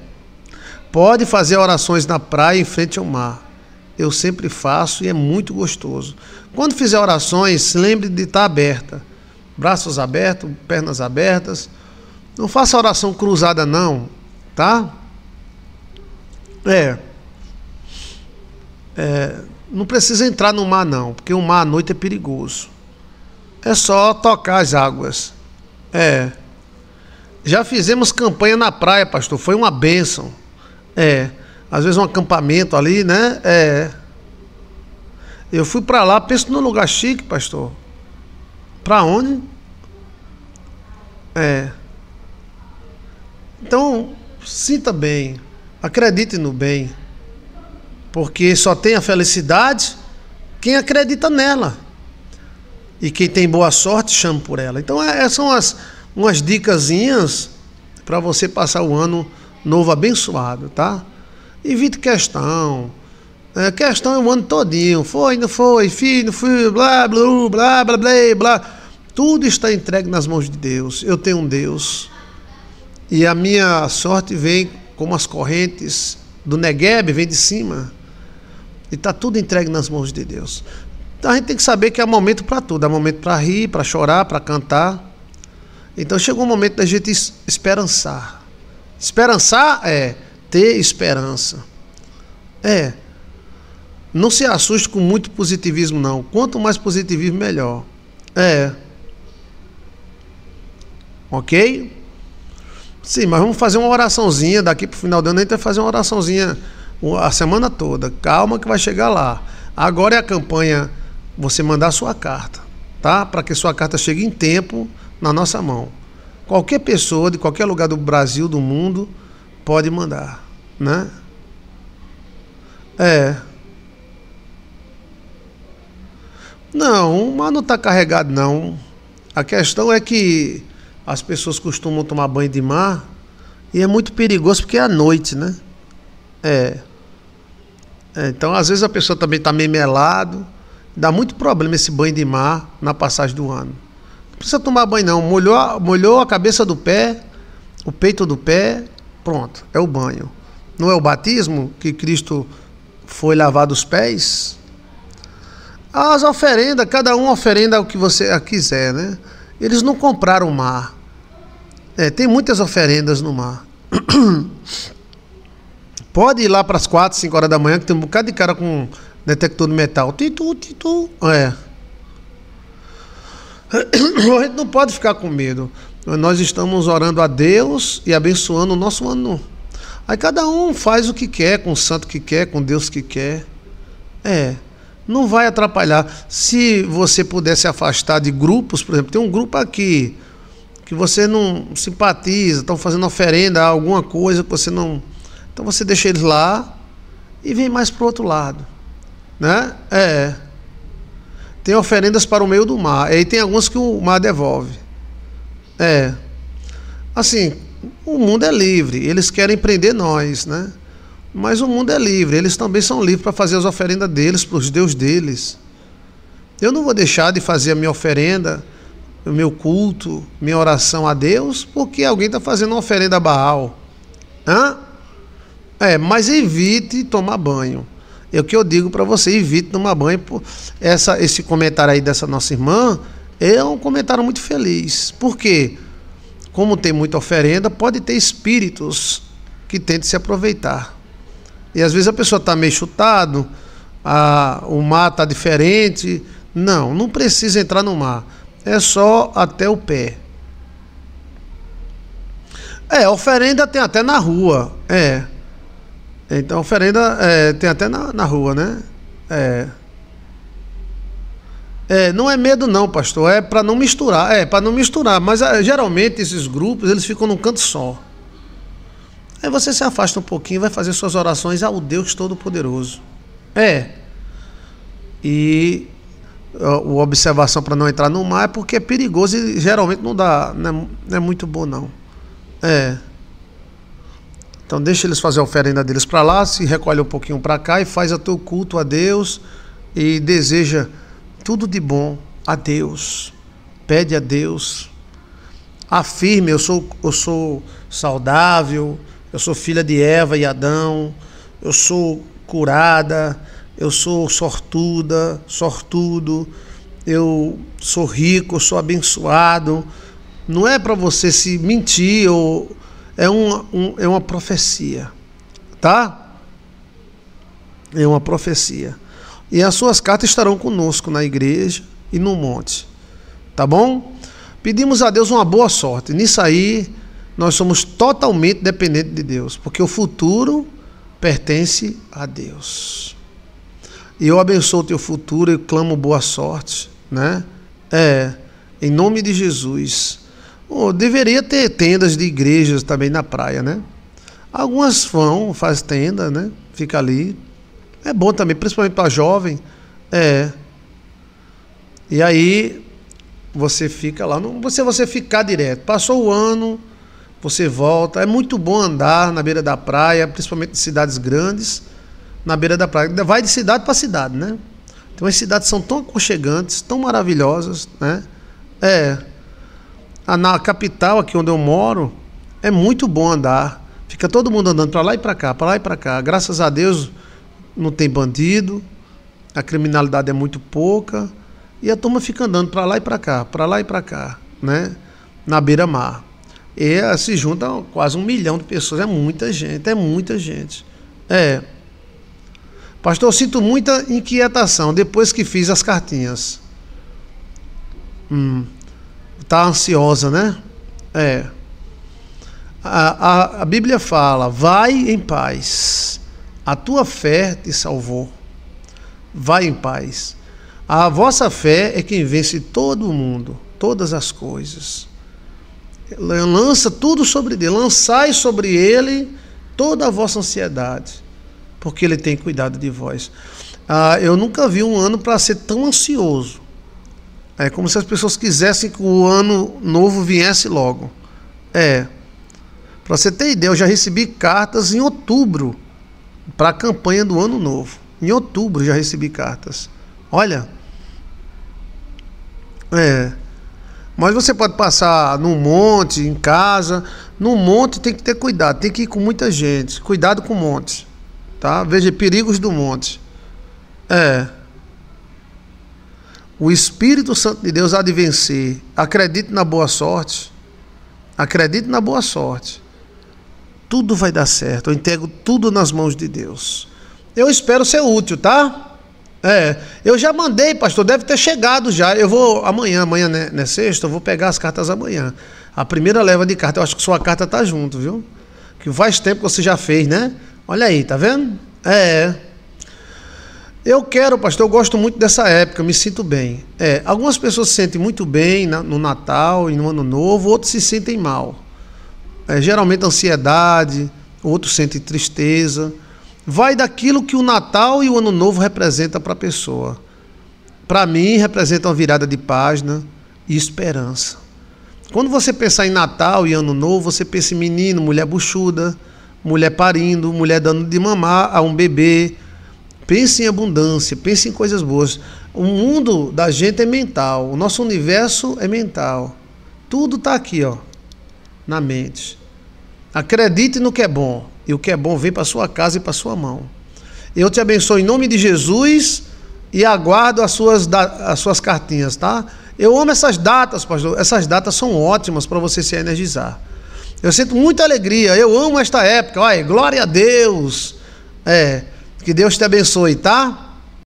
Pode fazer orações na praia em frente ao mar. Eu sempre faço e é muito gostoso. Quando fizer orações, lembre de estar aberta. Braços abertos, pernas abertas. Não faça oração cruzada não, tá? É. é. Não precisa entrar no mar, não, porque o mar à noite é perigoso. É só tocar as águas. É. Já fizemos campanha na praia, pastor. Foi uma bênção. É. Às vezes um acampamento ali, né? É. Eu fui para lá, penso num lugar chique, pastor. Para onde? É. Então, sinta bem. Acredite no bem, porque só tem a felicidade quem acredita nela. E quem tem boa sorte chama por ela. Então, essas é, é, são as, umas dicasinhas para você passar o ano novo abençoado, tá? Evite questão. É, questão é o ano todinho. Foi, não foi, filho, não fui, blá, blá, blá, blá, blá, blá. Tudo está entregue nas mãos de Deus. Eu tenho um Deus. E a minha sorte vem como as correntes do Negueb, vem de cima. E está tudo entregue nas mãos de Deus. Então a gente tem que saber que há momento para tudo, há momento para rir, para chorar, para cantar. Então chegou o um momento da gente esperançar. Esperançar é ter esperança. É. Não se assuste com muito positivismo, não. Quanto mais positivismo, melhor. É. Ok? Sim, mas vamos fazer uma oraçãozinha daqui para o final do ano. A gente vai fazer uma oraçãozinha a semana toda. Calma que vai chegar lá. Agora é a campanha você mandar sua carta, tá? Para que sua carta chegue em tempo na nossa mão. Qualquer pessoa de qualquer lugar do Brasil, do mundo, pode mandar, né? É. Não, mas não está carregado não. A questão é que as pessoas costumam tomar banho de mar e é muito perigoso porque é à noite, né? É. é então, às vezes a pessoa também está meio melado, dá muito problema esse banho de mar na passagem do ano. Não precisa tomar banho não, molhou, molhou a cabeça do pé, o peito do pé, pronto, é o banho. Não é o batismo que Cristo foi lavar os pés? As oferendas, cada um oferenda o que você quiser, né? Eles não compraram o mar. É, tem muitas oferendas no mar. Pode ir lá para as 4, 5 horas da manhã, que tem um bocado de cara com detector de metal. Titu, titu. É. A gente não pode ficar com medo. Nós estamos orando a Deus e abençoando o nosso ano. Aí cada um faz o que quer, com o santo que quer, com Deus que quer. É não vai atrapalhar. Se você puder se afastar de grupos, por exemplo, tem um grupo aqui que você não simpatiza, estão fazendo oferenda a alguma coisa que você não. Então você deixa eles lá e vem mais para o outro lado. Né? É. Tem oferendas para o meio do mar. E aí tem algumas que o mar devolve. É. Assim, o mundo é livre. Eles querem prender nós, né? Mas o mundo é livre, eles também são livres para fazer as oferendas deles, para os deuses deles. Eu não vou deixar de fazer a minha oferenda, o meu culto, minha oração a Deus, porque alguém está fazendo uma oferenda a Baal. Hã? É, mas evite tomar banho. É o que eu digo para você, evite tomar banho. Essa, esse comentário aí dessa nossa irmã é um comentário muito feliz. Por quê? Como tem muita oferenda, pode ter espíritos que tentem se aproveitar. E às vezes a pessoa está meio chutado, a, o mar está diferente. Não, não precisa entrar no mar. É só até o pé. É, oferenda tem até na rua. É. Então, oferenda é, tem até na, na rua, né? É. é. Não é medo, não, pastor. É para não misturar. É, para não misturar. Mas é, geralmente esses grupos eles ficam num canto só. Aí você se afasta um pouquinho, vai fazer suas orações ao Deus Todo-Poderoso. É. E o observação para não entrar no mar é porque é perigoso e geralmente não dá, não é, não é muito bom não. É. Então deixa eles fazer a oferenda deles para lá, se recolhe um pouquinho para cá e faz o teu culto a Deus e deseja tudo de bom a Deus. Pede a Deus. Afirme, eu sou eu sou saudável, eu sou filha de Eva e Adão. Eu sou curada. Eu sou sortuda, sortudo. Eu sou rico, eu sou abençoado. Não é para você se mentir ou é uma, um, é uma profecia, tá? É uma profecia. E as suas cartas estarão conosco na igreja e no monte, tá bom? Pedimos a Deus uma boa sorte. Nisso aí, nós somos totalmente dependentes de Deus, porque o futuro pertence a Deus. E eu abençoo o teu futuro, eu clamo boa sorte, né? É, em nome de Jesus. Oh, deveria ter tendas de igrejas também na praia, né? Algumas vão, faz tenda, né? Fica ali. É bom também, principalmente para jovem. É. E aí você fica lá, não você você ficar direto. Passou o ano, você volta. É muito bom andar na beira da praia, principalmente em cidades grandes, na beira da praia. Vai de cidade para cidade, né? Então as cidades são tão aconchegantes, tão maravilhosas, né? É. Ah, na capital, aqui onde eu moro, é muito bom andar. Fica todo mundo andando para lá e para cá, para lá e para cá. Graças a Deus não tem bandido, a criminalidade é muito pouca e a turma fica andando para lá e para cá, para lá e para cá, né? Na beira-mar. E eh, se junta quase um milhão de pessoas. É muita gente, é muita gente. É. Pastor, eu sinto muita inquietação depois que fiz as cartinhas. Hum, tá ansiosa, né? É. A, a, a Bíblia fala: vai em paz, a tua fé te salvou. Vai em paz. A vossa fé é quem vence todo o mundo, todas as coisas lança tudo sobre ele, lançai sobre ele toda a vossa ansiedade, porque ele tem cuidado de vós. Ah, eu nunca vi um ano para ser tão ansioso. É como se as pessoas quisessem que o ano novo viesse logo. É. Para você ter ideia, eu já recebi cartas em outubro para a campanha do ano novo. Em outubro já recebi cartas. Olha. É. Mas você pode passar no monte, em casa. No monte tem que ter cuidado, tem que ir com muita gente. Cuidado com montes, tá? Veja perigos do monte. É. O Espírito Santo de Deus há de vencer. Acredite na boa sorte. Acredite na boa sorte. Tudo vai dar certo. Eu entrego tudo nas mãos de Deus. Eu espero ser útil, tá? É, eu já mandei, pastor, deve ter chegado já. Eu vou amanhã, amanhã né, né sexta, eu vou pegar as cartas amanhã. A primeira leva de carta, eu acho que sua carta tá junto, viu? Que faz tempo que você já fez, né? Olha aí, tá vendo? É. Eu quero, pastor, eu gosto muito dessa época, eu me sinto bem. É, algumas pessoas se sentem muito bem no Natal e no Ano Novo, outros se sentem mal. É, geralmente ansiedade, outros sentem tristeza vai daquilo que o Natal e o Ano Novo representam para a pessoa. Para mim, representa uma virada de página e esperança. Quando você pensar em Natal e Ano Novo, você pensa em menino, mulher buchuda, mulher parindo, mulher dando de mamar a um bebê. Pense em abundância, pense em coisas boas. O mundo da gente é mental, o nosso universo é mental. Tudo está aqui, ó, na mente. Acredite no que é bom. E o que é bom vem para sua casa e para sua mão. Eu te abençoo em nome de Jesus e aguardo as suas, as suas cartinhas, tá? Eu amo essas datas, pastor. Essas datas são ótimas para você se energizar. Eu sinto muita alegria. Eu amo esta época. Olha, glória a Deus. É, que Deus te abençoe, tá?